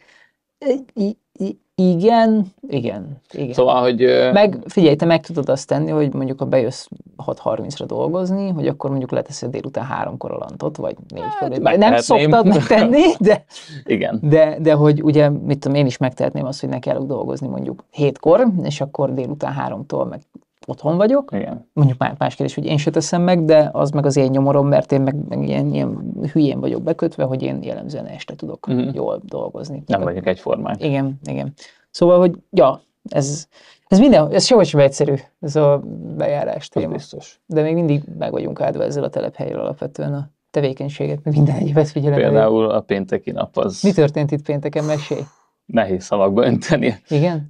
B: Igen, igen, igen. Szóval, hogy... Meg figyelj, te meg tudod azt tenni, hogy mondjuk ha bejössz 6.30-ra dolgozni, hogy akkor mondjuk leteszed délután háromkor a lantot, vagy négykor. Hát, nem szoktad megtenni, de... igen. De, de hogy ugye, mit tudom, én is megtehetném azt, hogy ne kellek dolgozni mondjuk hétkor, és akkor délután háromtól, meg otthon vagyok. Igen. Mondjuk már más kérdés, hogy én se teszem meg, de az meg az én nyomorom, mert én meg, meg ilyen, ilyen hülyén vagyok bekötve, hogy én jellemzően este tudok uh-huh. jól dolgozni. Nem vagyok egyformán. Igen, igen. Szóval, hogy ja, ez, ez minden, ez sehogy sem egyszerű, ez a bejárás téma. biztos. De még mindig meg vagyunk áldva ezzel a telephelyről alapvetően a tevékenységet, meg minden egyébet figyelem. Például
A: a pénteki nap az... Mi
B: történt itt pénteken? Mesélj
A: nehéz szavakba önteni. Igen?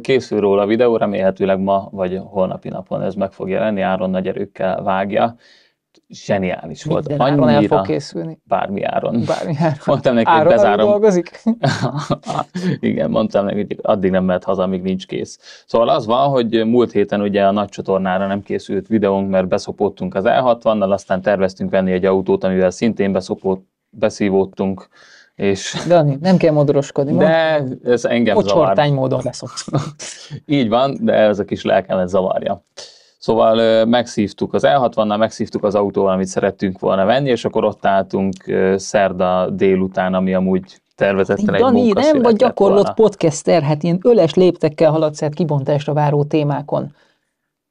A: Készül róla a videó, remélhetőleg ma vagy holnapi napon ez meg fog jelenni, Áron nagy erőkkel vágja. Zseniális volt. Minden Annyira, áron el fog készülni. Bármi áron. Bármi áron. Mondtam neki, áron bezárom. dolgozik? Igen, mondtam neki, hogy addig nem mehet haza, amíg nincs kész. Szóval az van, hogy múlt héten ugye a nagy csatornára nem készült videónk, mert beszopottunk az E60-nal, aztán terveztünk venni egy autót, amivel szintén beszopott, beszívódtunk és...
B: Dani, nem kell modoroskodni. De
A: ez engem zavar.
B: módon leszok.
A: Így van, de ez a kis lelkemet zavarja. Szóval megszívtuk az E60-nal, megszívtuk az autóval, amit szerettünk volna venni, és akkor ott álltunk szerda délután, ami amúgy tervezetten egy Dani, nem vagy gyakorlott volna.
B: podcaster, hát ilyen öles léptekkel haladsz át kibontásra váró témákon.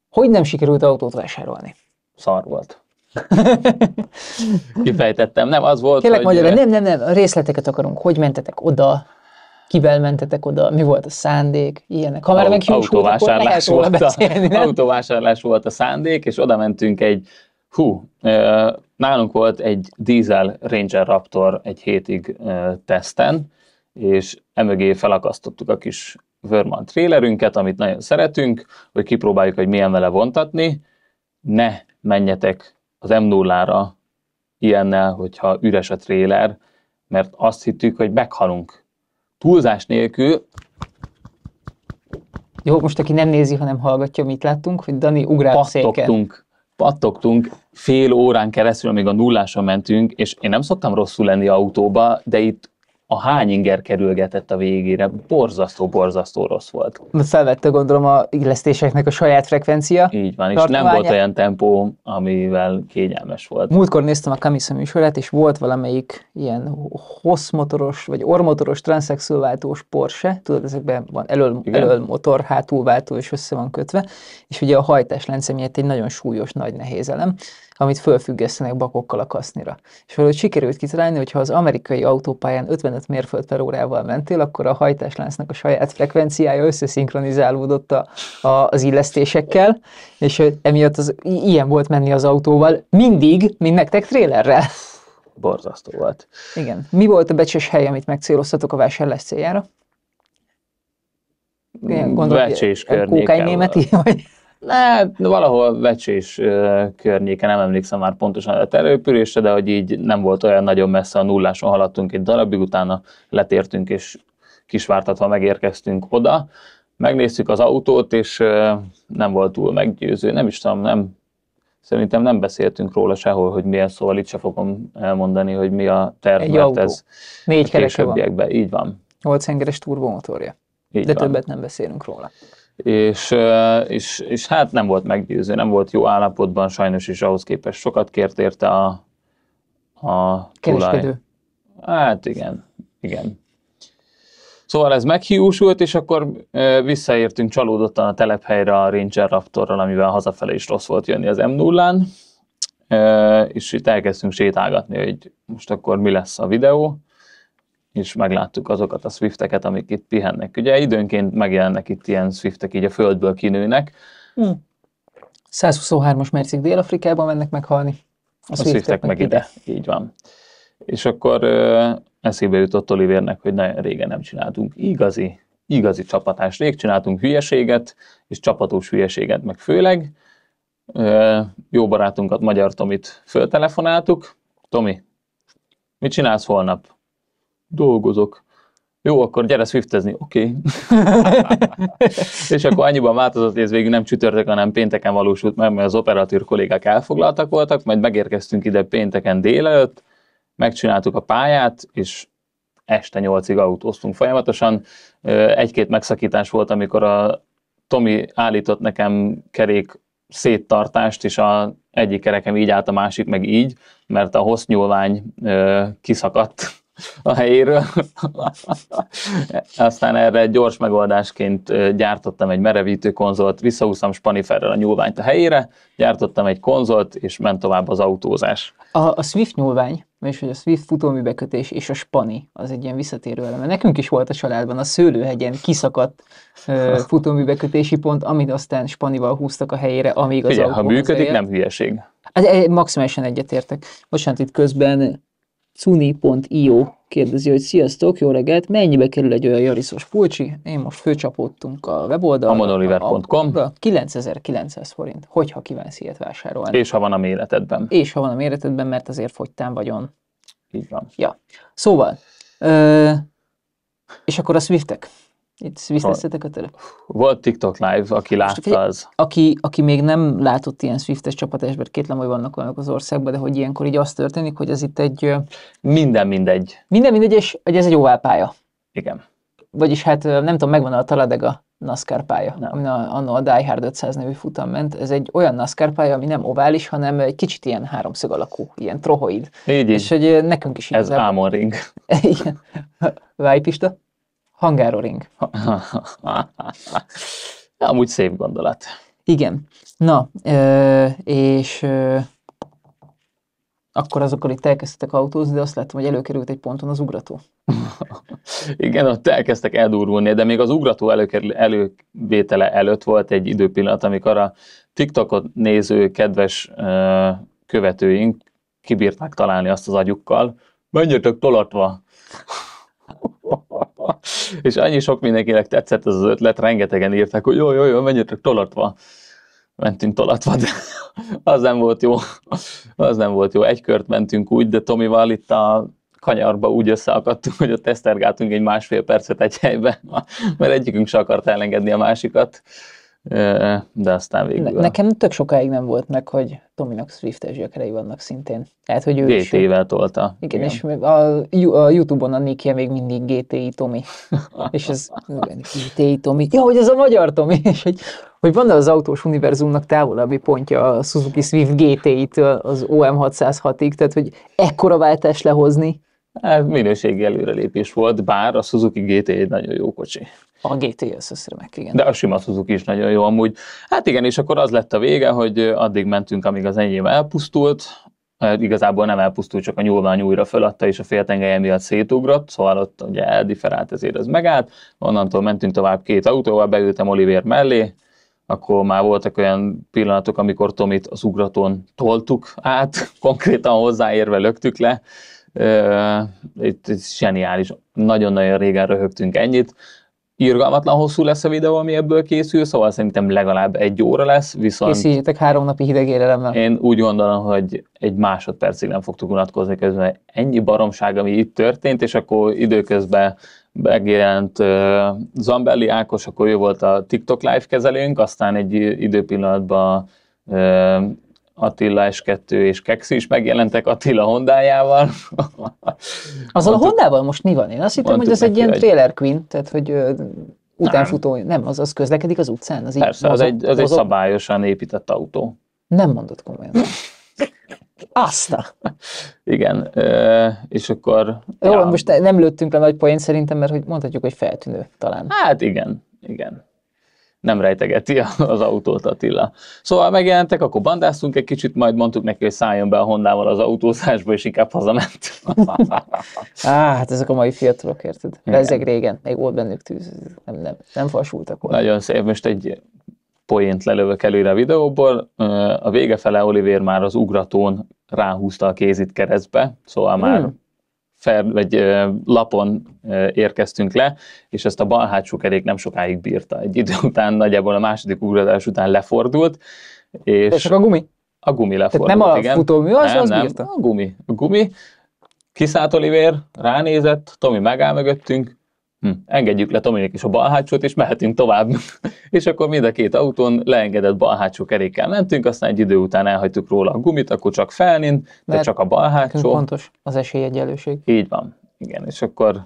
B: Hogy nem sikerült autót vásárolni? Szar volt.
A: Kifejtettem, nem, az volt, Kérlek hogy... Magyarul, nem,
B: nem, nem, a részleteket akarunk. Hogy mentetek oda? Kivel mentetek oda? Mi volt a szándék? Ilyenek. Ha már meg autóvásárlás volt, a, beszélni, nem?
A: autóvásárlás volt a szándék, és oda mentünk egy, hú, nálunk volt egy diesel Ranger Raptor egy hétig teszten, és emögé felakasztottuk a kis Vermont trailerünket, amit nagyon szeretünk, hogy kipróbáljuk, hogy milyen vele vontatni. Ne menjetek az m 0 ilyennel, hogyha üres a tréler, mert azt hittük, hogy meghalunk. Túlzás nélkül
B: jó, most aki nem nézi, hanem hallgatja, mit láttunk, hogy Dani ugrált pattogtunk,
A: Pattogtunk, fél órán keresztül, amíg a nullásra mentünk, és én nem szoktam rosszul lenni autóba, de itt a hány inger kerülgetett a végére, borzasztó-borzasztó rossz volt.
B: Felvette gondolom a illesztéseknek a saját frekvencia. Így van, és nem volt olyan
A: tempó, amivel kényelmes volt.
B: Múltkor néztem a Kamisza műsorát, és volt valamelyik ilyen hosszmotoros, vagy ormotoros, transzexuálváltós Porsche, tudod, ezekben van elől, elől motor, hátulváltó, és össze van kötve, és ugye a hajtáslence miatt egy nagyon súlyos, nagy nehézelem. elem, amit fölfüggesztenek bakokkal a kasznira. És valahogy sikerült kitalálni, hogy ha az amerikai autópályán 55 mérföld per órával mentél, akkor a hajtásláncnak a saját frekvenciája összeszinkronizálódott a, a, az illesztésekkel, és emiatt az, ilyen volt menni az autóval mindig, mint nektek trélerrel. Borzasztó volt. Igen. Mi volt a becses hely, amit megcéloztatok a vásárlás céljára? Ilyen gondolom, Becsés környéken. Kókány németi,
A: ne, valahol vecsés környéken, nem emlékszem már pontosan a településre, de hogy így nem volt olyan nagyon messze, a nulláson haladtunk egy darabig, utána letértünk és kisvártatva megérkeztünk oda. Megnéztük az autót, és nem volt túl meggyőző, nem is tudom, nem, szerintem nem beszéltünk róla sehol, hogy milyen szóval itt se fogom elmondani, hogy mi a terv, egy mert autó. ez Négy a későbbiekben, van. így van.
B: 8 hengeres turbomotorja, így de van. többet nem beszélünk róla
A: és, és, és hát nem volt meggyőző, nem volt jó állapotban sajnos, és ahhoz képest sokat kért érte a, a Kereskedő. Tulaj. Hát igen, igen. Szóval ez meghiúsult, és akkor visszaértünk csalódottan a telephelyre a Ranger Raptorral, amivel hazafelé is rossz volt jönni az m 0 és itt elkezdtünk sétálgatni, hogy most akkor mi lesz a videó is megláttuk azokat a Swifteket, amik itt pihennek. Ugye időnként megjelennek itt ilyen Swiftek, így a földből kinőnek.
B: Hmm. 123-as mercik Dél-Afrikában mennek meghalni. A, a Swiftek, meg ide.
A: ide. Így van. És akkor ö, eszébe jutott Olivernek, hogy nagyon régen nem csináltunk igazi, igazi csapatás. Rég csináltunk hülyeséget, és csapatos hülyeséget meg főleg. Ö, jó barátunkat, Magyar Tomit föltelefonáltuk. Tomi, mit csinálsz holnap? dolgozok. Jó, akkor gyere swiftezni, oké. Okay. és akkor annyiban változott, és végül nem csütörtök, hanem pénteken valósult meg, mert az operatőr kollégák elfoglaltak voltak, majd megérkeztünk ide pénteken délelőtt, megcsináltuk a pályát, és este nyolcig autóztunk folyamatosan. Egy-két megszakítás volt, amikor a Tomi állított nekem kerék széttartást, és a egyik kerekem így állt, a másik meg így, mert a nyúlvány kiszakadt a helyéről. Aztán erre gyors megoldásként gyártottam egy merevítő konzolt, visszahúztam Spaniferrel a nyúlványt a helyére, gyártottam egy konzolt, és ment tovább az autózás.
B: A, a Swift nyúlvány, és hogy a Swift futóműbekötés és a spani az egy ilyen visszatérő eleme. Nekünk is volt a családban a szőlőhegyen kiszakadt uh, futóműbekötési pont, amit aztán spanival húztak a helyére, amíg az Figyelj, ha működik, nem hülyeség. Hát, eh, maximálisan egyetértek. Bocsánat, itt közben Cuni.io kérdezi, hogy sziasztok, jó reggelt, mennyibe kerül egy olyan jariszos pulcsi? Én most főcsapódtunk a weboldalra. Amonoliver.com 9900 forint, hogyha kívánsz ilyet vásárolni. És
A: ha van a méretedben. És
B: ha van a méretedben, mert azért fogytán vagyon. Így van. Ja. Szóval, ö, és akkor a Swiftek. Itt visszateszitek a tőle.
A: Volt TikTok live, aki látta Most, az.
B: Aki, aki még nem látott ilyen Swiftes mert kétlem, hogy vannak olyanok az országban, de hogy ilyenkor így az történik, hogy ez itt egy... Minden mindegy. Minden mindegy, és hogy ez egy pálya Igen. Vagyis hát nem tudom, megvan a Taladega NASCAR pálya, nem. ami a, a Die Hard 500 nevű futam ment. Ez egy olyan NASCAR pálya, ami nem ovális, hanem egy kicsit ilyen háromszög alakú, ilyen trohoid. Így, És így. hogy nekünk is
A: Ez Ámon Ring. Igen.
B: Vájpista? Hangároring.
A: Amúgy szép gondolat.
B: Igen. Na, ö, és ö, akkor azokkal itt elkezdtek autózni, de azt láttam, hogy előkerült egy ponton az ugrató. Igen,
A: ott elkezdtek eldurvulni, de még az ugrató előkerül, elővétele előtt volt egy időpillanat, amikor a TikTokot néző kedves ö, követőink kibírták találni azt az agyukkal. Menjetek tolatva! és annyi sok mindenkinek tetszett ez az ötlet, rengetegen írták, hogy jó, jó, jó, menjetek tolatva. Mentünk tolatva, de az nem volt jó. Az nem volt jó. Egy kört mentünk úgy, de Tomival itt a kanyarba úgy összeakadtunk, hogy ott tesztergáltunk egy másfél percet egy helyben, mert egyikünk se akart elengedni a másikat de aztán végül... Ne,
B: nekem tök sokáig nem volt meg, hogy Tominak Swift gyökerei vannak szintén. Lehet, hogy ő GT-vel
A: tolta. Igen, igen, és
B: a, a Youtube-on a nick még mindig GTI Tomi. és ez GTI Tomi. Ja, hogy ez a magyar Tomi. És hogy, hogy van az autós univerzumnak távolabbi pontja a Suzuki Swift GTI-től az OM606-ig, tehát hogy ekkora váltás lehozni. Hát minőségi előrelépés volt, bár a Suzuki GT egy nagyon jó kocsi. A GTS összeremek,
A: igen. De a sima Suzuki is nagyon jó amúgy. Hát igen, és akkor az lett a vége, hogy addig mentünk, amíg az enyém elpusztult, hát igazából nem elpusztult, csak a nyúlvány újra föladta, és a féltengely miatt szétugrott, szóval ott ugye eldiferált, ezért az megállt. Onnantól mentünk tovább két autóval, beültem Oliver mellé, akkor már voltak olyan pillanatok, amikor Tomit az ugraton toltuk át, konkrétan hozzáérve löktük le. Itt, itt zseniális, nagyon-nagyon régen röhögtünk ennyit irgalmatlan hosszú lesz a videó, ami ebből készül, szóval szerintem legalább egy óra lesz, viszont...
B: Készítsétek három napi hideg élelemmel. Én úgy
A: gondolom, hogy egy másodpercig nem fogtuk unatkozni közben. Ennyi baromság, ami itt történt, és akkor időközben megjelent uh, Zambelli Ákos, akkor ő volt a TikTok live kezelőnk, aztán egy időpillanatban uh, Attila S2 és Kexi is megjelentek Attila Hondájával.
B: Azzal a Hondával most mi van? Én azt hittem, hogy ez egy ilyen trailer queen, tehát hogy utánfutó, nem, nem az, az közlekedik az utcán. Az Persze, így, az, az, egy, az, egy
A: szabályosan épített autó. Nem mondod komolyan. Azt a... Igen, és akkor...
B: Jó, ja. most nem lőttünk le nagy poént szerintem, mert hogy mondhatjuk, hogy feltűnő talán. Hát igen, igen
A: nem rejtegeti az autót Attila. Szóval megjelentek, akkor bandáztunk egy kicsit, majd mondtuk neki, hogy szálljon be a Hondával az autózásba, és inkább hazament.
B: Á, hát ezek a mai fiatalok, érted? De ezek régen, még volt bennük tűz, nem, nem, nem fasultak volna.
A: Nagyon szép, most egy poént lelövök előre a videóból. A vége fele Oliver már az ugratón ráhúzta a kézit keresztbe, szóval már hmm fel, vagy lapon érkeztünk le, és ezt a bal hátsó kerék nem sokáig bírta. Egy idő után, nagyjából a második ugratás után lefordult. És, és a gumi? A gumi lefordult, Tehát nem a igen. futómű, az, nem, az nem, bírta? a gumi. A gumi. Kiszállt Oliver, ránézett, Tomi megáll mögöttünk, Hm. Engedjük le Tominek is a bal hátsót, és mehetünk tovább. és akkor mind a két autón leengedett bal hátsó kerékkel mentünk, aztán egy idő után elhagytuk róla a gumit, akkor csak felnint, de, Mert csak a bal hátsó. Fontos
B: az esélyegyenlőség.
A: Így van, igen, és akkor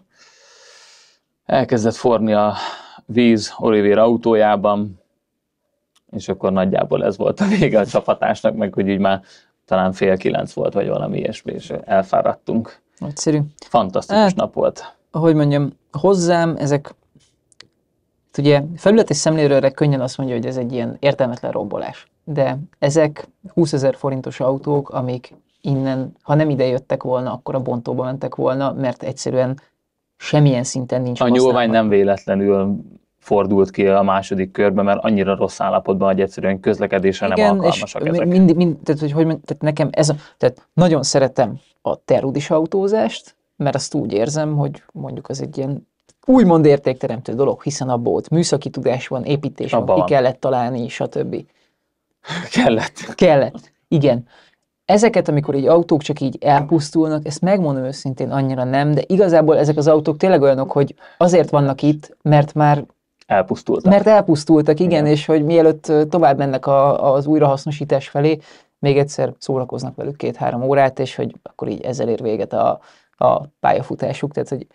A: elkezdett forni a víz Olivier autójában, és akkor nagyjából ez volt a vége a csapatásnak, meg hogy így már talán fél kilenc volt, vagy valami ilyesmi, és elfáradtunk.
B: Nagyszerű. Fantasztikus hát, nap volt hogy mondjam, hozzám ezek, ugye felületes szemlélőre könnyen azt mondja, hogy ez egy ilyen értelmetlen rombolás. De ezek 20 ezer forintos autók, amik innen, ha nem ide jöttek volna, akkor a bontóba mentek volna, mert egyszerűen semmilyen szinten nincs A nyúlvány
A: nem véletlenül fordult ki a második körbe, mert annyira rossz állapotban, hogy egyszerűen közlekedésre Igen, nem alkalmasak ezek.
B: Mind, mind, tehát, hogy, hogy, tehát nekem ez a, tehát nagyon szeretem a terudis autózást, mert azt úgy érzem, hogy mondjuk az egy ilyen úgymond értékteremtő dolog, hiszen abból ott műszaki tudás van, építés van, ki kellett találni, stb. kellett. Kellett, igen. Ezeket, amikor egy autók csak így elpusztulnak, ezt megmondom őszintén annyira nem, de igazából ezek az autók tényleg olyanok, hogy azért vannak itt, mert már elpusztultak. Mert elpusztultak, igen, igen. és hogy mielőtt tovább mennek a, az újrahasznosítás felé, még egyszer szórakoznak velük két-három órát, és hogy akkor így ezzel ér véget a, a pályafutásuk, tehát hogy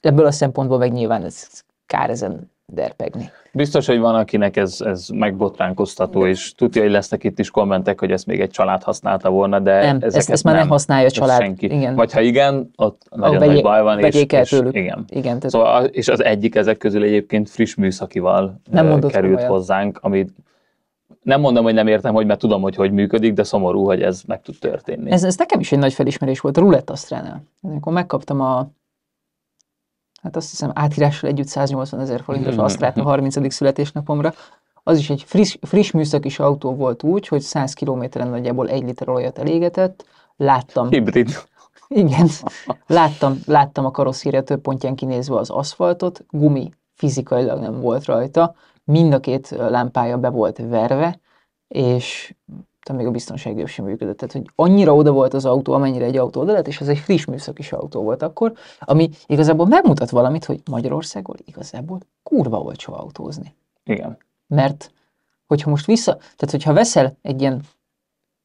B: ebből a szempontból meg nyilván ez, kár ezen derpegni.
A: Biztos, hogy van, akinek ez, ez megbotránkoztató, de. és tudja, hogy lesznek itt is kommentek, hogy ezt még egy család használta volna, de nem, ezeket ezt, ezt már nem, használja a család. Senki. Igen. Vagy ha igen, ott nagyon vegyé, nagy baj van. és, És, igen.
B: igen szóval,
A: és az egyik ezek közül egyébként friss műszakival nem került hozzánk, amit nem mondom, hogy nem értem, hogy mert tudom, hogy hogy működik, de szomorú, hogy ez meg tud történni. Ez, ez nekem
B: is egy nagy felismerés volt, Rulett Asztránál. Amikor megkaptam a, hát azt hiszem átírással együtt 180 ezer forintos mhm. Asztrát a 30. születésnapomra, az is egy friss, friss műszaki autó volt úgy, hogy 100 kilométeren nagyjából egy liter olajat elégetett, láttam. Hibrid. Igen, láttam, láttam a karosszéria több pontján kinézve az aszfaltot, gumi fizikailag nem volt rajta, Mind a két lámpája be volt verve, és tehát még a biztonsági öv sem működött. Tehát, hogy annyira oda volt az autó, amennyire egy autó oda lett, és ez egy friss műszaki autó volt akkor, ami igazából megmutat valamit, hogy Magyarországon igazából kurva olcsó autózni. Igen. Mert hogyha most vissza, tehát hogyha veszel egy ilyen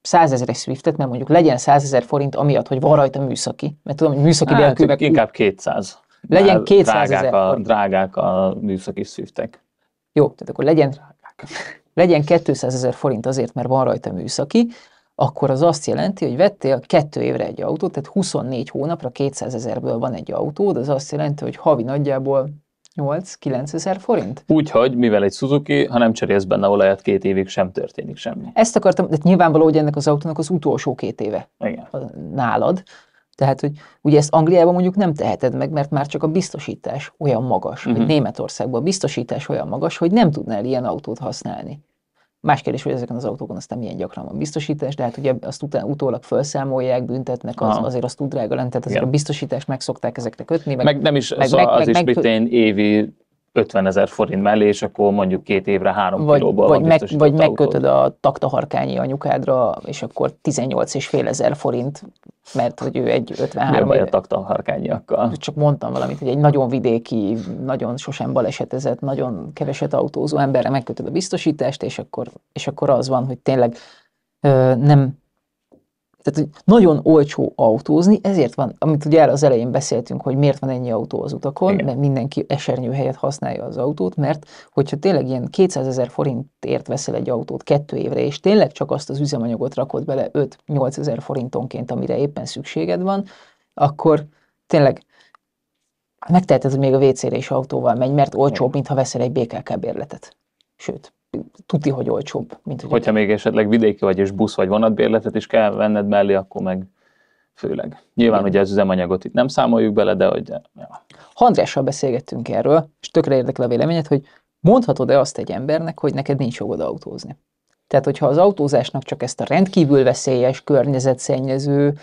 B: százezeres Swiftet, mert mondjuk legyen százezer forint, amiatt, hogy van rajta műszaki, mert tudom, hogy műszaki hát, bélkövek...
A: Inkább 200. Legyen 200 ezer. Drágák a, drágák a műszaki
B: Swiftek. Jó, tehát akkor legyen, legyen 200 ezer forint azért, mert van rajta műszaki, akkor az azt jelenti, hogy vettél kettő évre egy autót, tehát 24 hónapra 200 ezerből van egy autód, az azt jelenti, hogy havi nagyjából 8-9 ezer forint.
A: Úgyhogy, mivel egy Suzuki, ha nem cserélsz benne olajat, két évig sem történik semmi.
B: Ezt akartam, de nyilvánvaló, hogy ennek az autónak az utolsó két éve Igen. nálad, tehát, hogy ugye ezt Angliában mondjuk nem teheted meg, mert már csak a biztosítás olyan magas, uh-huh. vagy mhm. Németországban a biztosítás olyan magas, hogy nem tudnál ilyen autót használni. Más kérdés, hogy ezeken az autókon aztán milyen gyakran van biztosítás, de hát ugye azt után, utólag felszámolják, büntetnek, az, azért azt tud drága lenni, tehát azért yeah. a biztosítást meg szokták ezekre kötni. Meg, meg nem is, meg, az, meg, az meg, is meg,
A: évi 50 ezer forint mellé, és akkor mondjuk két évre három vagy, kilóba vagy, meg, vagy megkötöd
B: a taktaharkányi anyukádra, és akkor 18 és fél ezer forint, mert hogy ő egy 53... Mi a taktaharkányiakkal? Csak mondtam valamit, hogy egy nagyon vidéki, nagyon sosem balesetezett, nagyon keveset autózó emberre megkötöd a biztosítást, és akkor, és akkor az van, hogy tényleg ö, nem tehát, hogy nagyon olcsó autózni, ezért van, amit ugye el az elején beszéltünk, hogy miért van ennyi autó az utakon, Igen. mert mindenki esernyő helyet használja az autót, mert hogyha tényleg ilyen 200 ezer forintért veszel egy autót kettő évre, és tényleg csak azt az üzemanyagot rakod bele 5-8 ezer forintonként, amire éppen szükséged van, akkor tényleg megteheted, hogy még a WC-re is autóval megy, mert olcsóbb, mintha veszel egy BKK bérletet. Sőt, tuti, hogy olcsóbb. Mint hogy
A: Hogyha még esetleg vidéki vagy, és busz vagy vonatbérletet is kell venned mellé, akkor meg főleg. Nyilván Igen. ugye az üzemanyagot itt nem számoljuk bele, de hogy... Ja.
B: Andrással beszélgettünk erről, és tökre érdekel a véleményed, hogy mondhatod-e azt egy embernek, hogy neked nincs jogod autózni? Tehát, hogyha az autózásnak csak ezt a rendkívül veszélyes, környezetszennyező,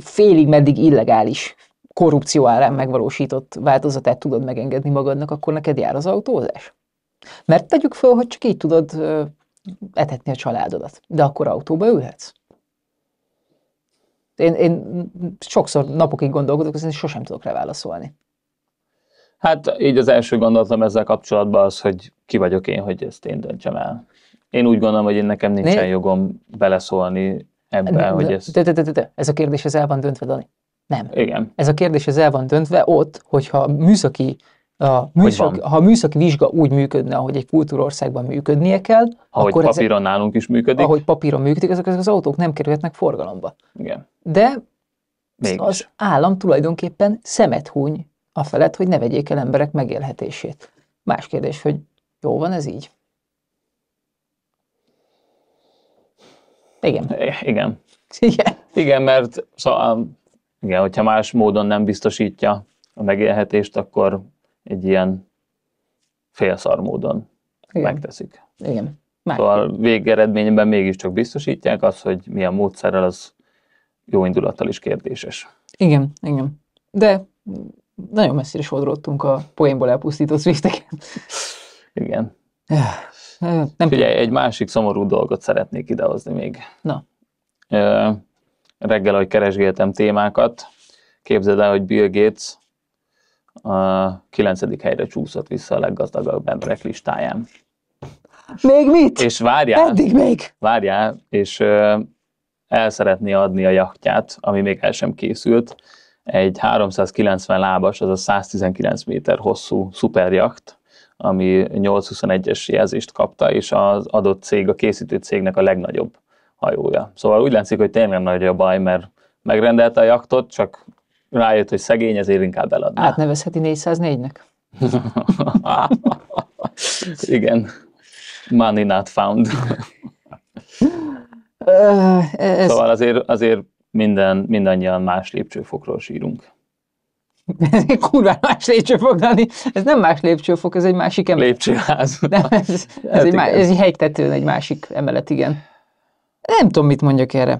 B: félig meddig illegális korrupció árán megvalósított változatát tudod megengedni magadnak, akkor neked jár az autózás? Mert tegyük föl, hogy csak így tudod etetni a családodat, de akkor autóba ülhetsz. Én, én sokszor napokig gondolkodok, és sosem tudok rá válaszolni.
A: Hát így az első gondolatom ezzel kapcsolatban az, hogy ki vagyok én, hogy ezt én döntsem el. Én úgy gondolom, hogy én nekem nincsen né? jogom beleszólni ebben, hogy ezt...
B: De, de, de, de, de, ez a kérdés, ez el van döntve, Dani? Nem. Igen. Ez a kérdés, ez el van döntve ott, hogyha műszaki a műszak, ha a műszaki vizsga úgy működne, ahogy egy kultúrországban működnie kell, ahogy akkor papíron ezek, nálunk is működik. Ahogy papíron működik, ezek, ezek az autók nem kerülhetnek forgalomba. Igen. De Mégis. az állam tulajdonképpen szemet húny a felett, hogy ne vegyék el emberek megélhetését. Más kérdés, hogy jó van ez így?
A: Igen. E, igen. Igen. Igen, mert szóval, igen, hogyha más módon nem biztosítja a megélhetést, akkor egy ilyen félszar módon Igen. megteszik.
B: Igen. Már.
A: Szóval végeredményben mégiscsak biztosítják azt, hogy milyen módszerrel az jó indulattal is kérdéses.
B: Igen, igen. De nagyon messzire sodródtunk a poénból elpusztított szvisteket. Igen. Nem
A: Figyelj, tudom. egy másik szomorú dolgot szeretnék idehozni még. Na. reggel, ahogy keresgéltem témákat, képzeld el, hogy Bill Gates a kilencedik helyre csúszott vissza a leggazdagabb emberek listáján. Még mit? És várjál. Eddig még. Várjál, és ö, el szeretné adni a jachtját, ami még el sem készült, egy 390 lábas, azaz 119 méter hosszú szuperjacht, ami 821-es jelzést kapta, és az adott cég, a készítő cégnek a legnagyobb hajója. Szóval úgy látszik, hogy tényleg nagy a baj, mert megrendelte a jaktot, csak rájött, hogy szegény, ezért inkább eladná.
B: Átnevezheti 404-nek.
A: Igen. Money not found.
B: E, ez... Szóval
A: azért, azért minden, mindannyian más lépcsőfokról sírunk.
B: Ez egy kurva más lépcsőfok, Dani. Ez nem más lépcsőfok, ez egy másik emelet. Lépcsőház. Nem, ez, ez, hát egy, igen. ez egy hegytetőn egy másik emelet, igen. Nem tudom, mit mondjak erre.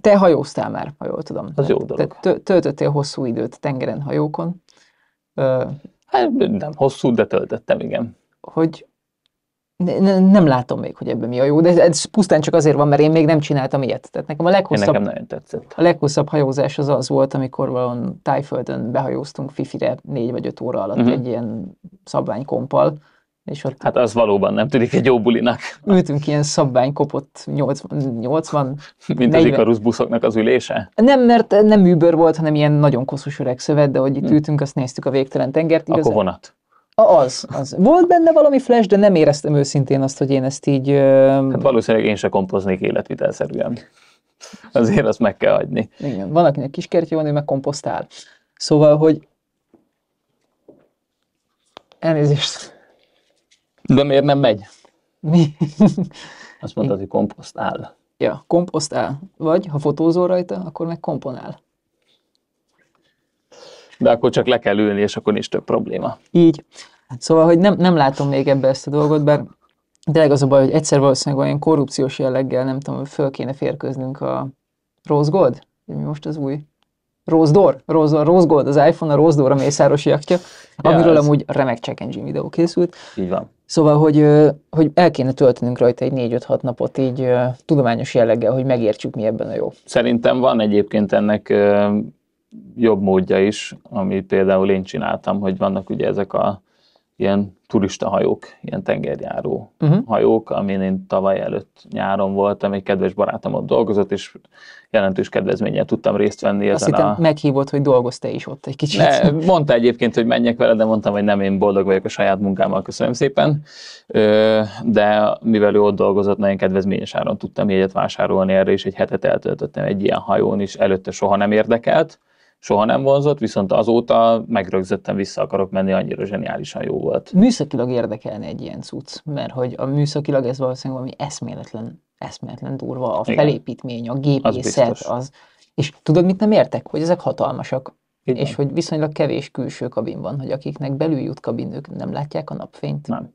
B: Te hajóztál már, ha jól tudom. Az jó dolog. Te töltöttél hosszú időt tengeren, hajókon. Hát nem hosszú, de
A: töltöttem, igen.
B: Hogy ne, nem látom még, hogy ebben mi a jó, de ez pusztán csak azért van, mert én még nem csináltam ilyet. Tehát nekem a leghosszabb, én nekem tetszett. A leghosszabb hajózás az az volt, amikor valon tájföldön behajóztunk Fifire négy vagy öt óra alatt uh-huh. egy ilyen szabványkompal, és ott hát
A: az valóban nem tűnik egy jó bulinak.
B: Ültünk ilyen szabvány kopott 80, 80 Mint 40. az ikarusz
A: buszoknak az ülése?
B: Nem, mert nem Uber volt, hanem ilyen nagyon koszos öreg szövet, de hogy itt hmm. ültünk, azt néztük a végtelen tengert. Igazán? Akkor vonat. Az, az. Volt benne valami flash, de nem éreztem őszintén azt, hogy én ezt így... Hát
A: valószínűleg én se kompoznék életvitelszerűen. Azért azt meg kell hagyni.
B: Igen, van, akinek kiskertje van, ő meg komposztál. Szóval, hogy elnézést,
A: de miért nem megy? Mi? Azt mondtad, hogy komposzt áll.
B: Ja, komposzt áll. Vagy, ha fotózol rajta, akkor meg komponál.
A: De akkor csak le kell ülni, és akkor nincs több probléma.
B: Így. Hát szóval, hogy nem, nem látom még ebbe ezt a dolgot, bár tényleg az a baj, hogy egyszer valószínűleg olyan korrupciós jelleggel, nem tudom, föl kéne férköznünk a Rose Gold? Mi most az új? Rose Door, Rose, Rose Gold, az iPhone a Rose Door a Mészáros jachtja, amiről ja, ez... amúgy remek check engine videó készült. Így van. Szóval, hogy, hogy el kéne töltenünk rajta egy 4-5-6 napot így tudományos jelleggel, hogy megértsük, mi ebben a jó.
A: Szerintem van egyébként ennek jobb módja is, ami például én csináltam, hogy vannak ugye ezek a ilyen turista hajók, ilyen tengerjáró uh-huh. hajók, amin én tavaly előtt nyáron voltam, egy kedves barátom ott dolgozott, és jelentős kedvezménnyel tudtam részt venni. Azt ezen hittem, a...
B: meghívott, hogy dolgozta is ott egy kicsit. Ne,
A: mondta egyébként, hogy menjek vele, de mondtam, hogy nem, én boldog vagyok a saját munkámmal, köszönöm szépen. De mivel ő ott dolgozott, nagyon kedvezményes áron tudtam jegyet vásárolni erre, és egy hetet eltöltöttem egy ilyen hajón is, előtte soha nem érdekelt soha nem vonzott, viszont azóta megrögzöttem vissza akarok menni,
B: annyira zseniálisan jó volt. Műszakilag érdekelne egy ilyen cucc, mert hogy a műszakilag ez valószínűleg valami eszméletlen eszméletlen durva, a Igen. felépítmény, a gépészet, az, az... És tudod, mit nem értek? Hogy ezek hatalmasak. Igen. És hogy viszonylag kevés külső kabin van, hogy akiknek belül jut kabin, ők nem látják a napfényt. Nem.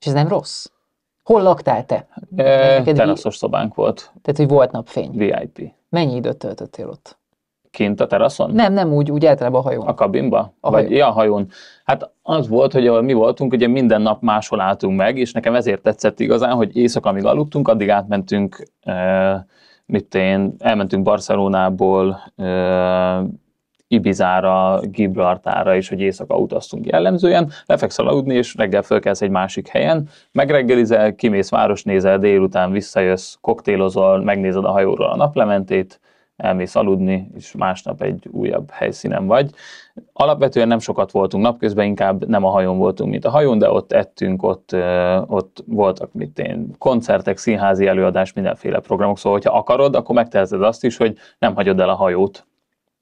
B: És ez nem rossz. Hol laktál te? E, teraszos
A: szobánk volt. Tehát, hogy volt napfény. VIP. Mennyi időt töltöttél ott? Kint a teraszon? Nem,
B: nem úgy, úgy általában a hajón. A kabinba? A Vagy hajón. Ja, a
A: hajón. Hát az volt, hogy ahol mi voltunk, ugye minden nap máshol álltunk meg, és nekem ezért tetszett igazán, hogy éjszaka, amíg aludtunk, addig átmentünk, e, mit én, elmentünk Barcelonából e, Ibizára, Gibraltára is, hogy éjszaka utaztunk jellemzően, lefekszel aludni, és reggel fölkelsz egy másik helyen, megreggelizel, kimész, városnézel, délután visszajössz, koktélozol, megnézed a hajóról a naplementét, elmész aludni, és másnap egy újabb helyszínen vagy. Alapvetően nem sokat voltunk napközben, inkább nem a hajón voltunk, mint a hajón, de ott ettünk, ott, ott voltak mit én, koncertek, színházi előadás, mindenféle programok, szóval hogyha akarod, akkor megteheted azt is, hogy nem hagyod el a hajót,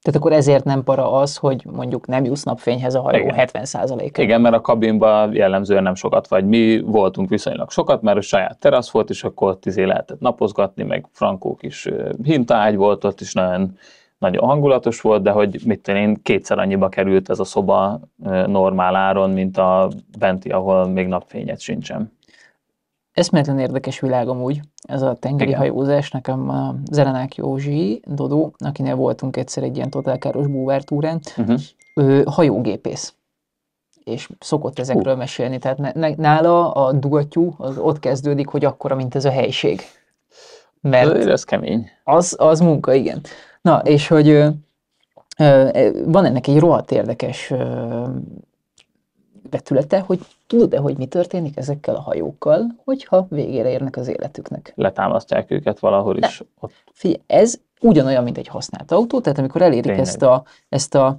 B: tehát akkor ezért nem para az, hogy mondjuk nem jussz napfényhez a hajó 70%-a.
A: Igen, mert a kabinban jellemzően nem sokat vagy. Mi voltunk viszonylag sokat, mert a saját terasz volt, és akkor ott izé lehetett napozgatni, meg frankó kis hintaágy volt ott, is nagyon, nagyon hangulatos volt, de hogy mit tenni, én, kétszer annyiba került ez a szoba normál áron, mint a benti, ahol még napfényet sincsen
B: eszméletlen érdekes világom úgy, ez a tengeri Igen. hajózás, nekem a Zelenák Józsi Dodó, akinél voltunk egyszer egy ilyen totálkáros búvártúrán, uh-huh. Mhm. ő hajógépész és szokott ezekről uh. mesélni, tehát ne, ne, nála a dugattyú az ott kezdődik, hogy akkora, mint ez a helység.
A: Mert ez, ez kemény.
B: Az, az munka, igen. Na, és hogy ö, ö, van ennek egy rohadt érdekes ö, betülete, hogy Tudod-e, hogy mi történik ezekkel a hajókkal, hogyha végére érnek az életüknek?
A: Letámasztják őket valahol De. is. Ott.
B: Figyelj, ez ugyanolyan, mint egy használt autó, tehát amikor elérik Tényleg. ezt a, ezt a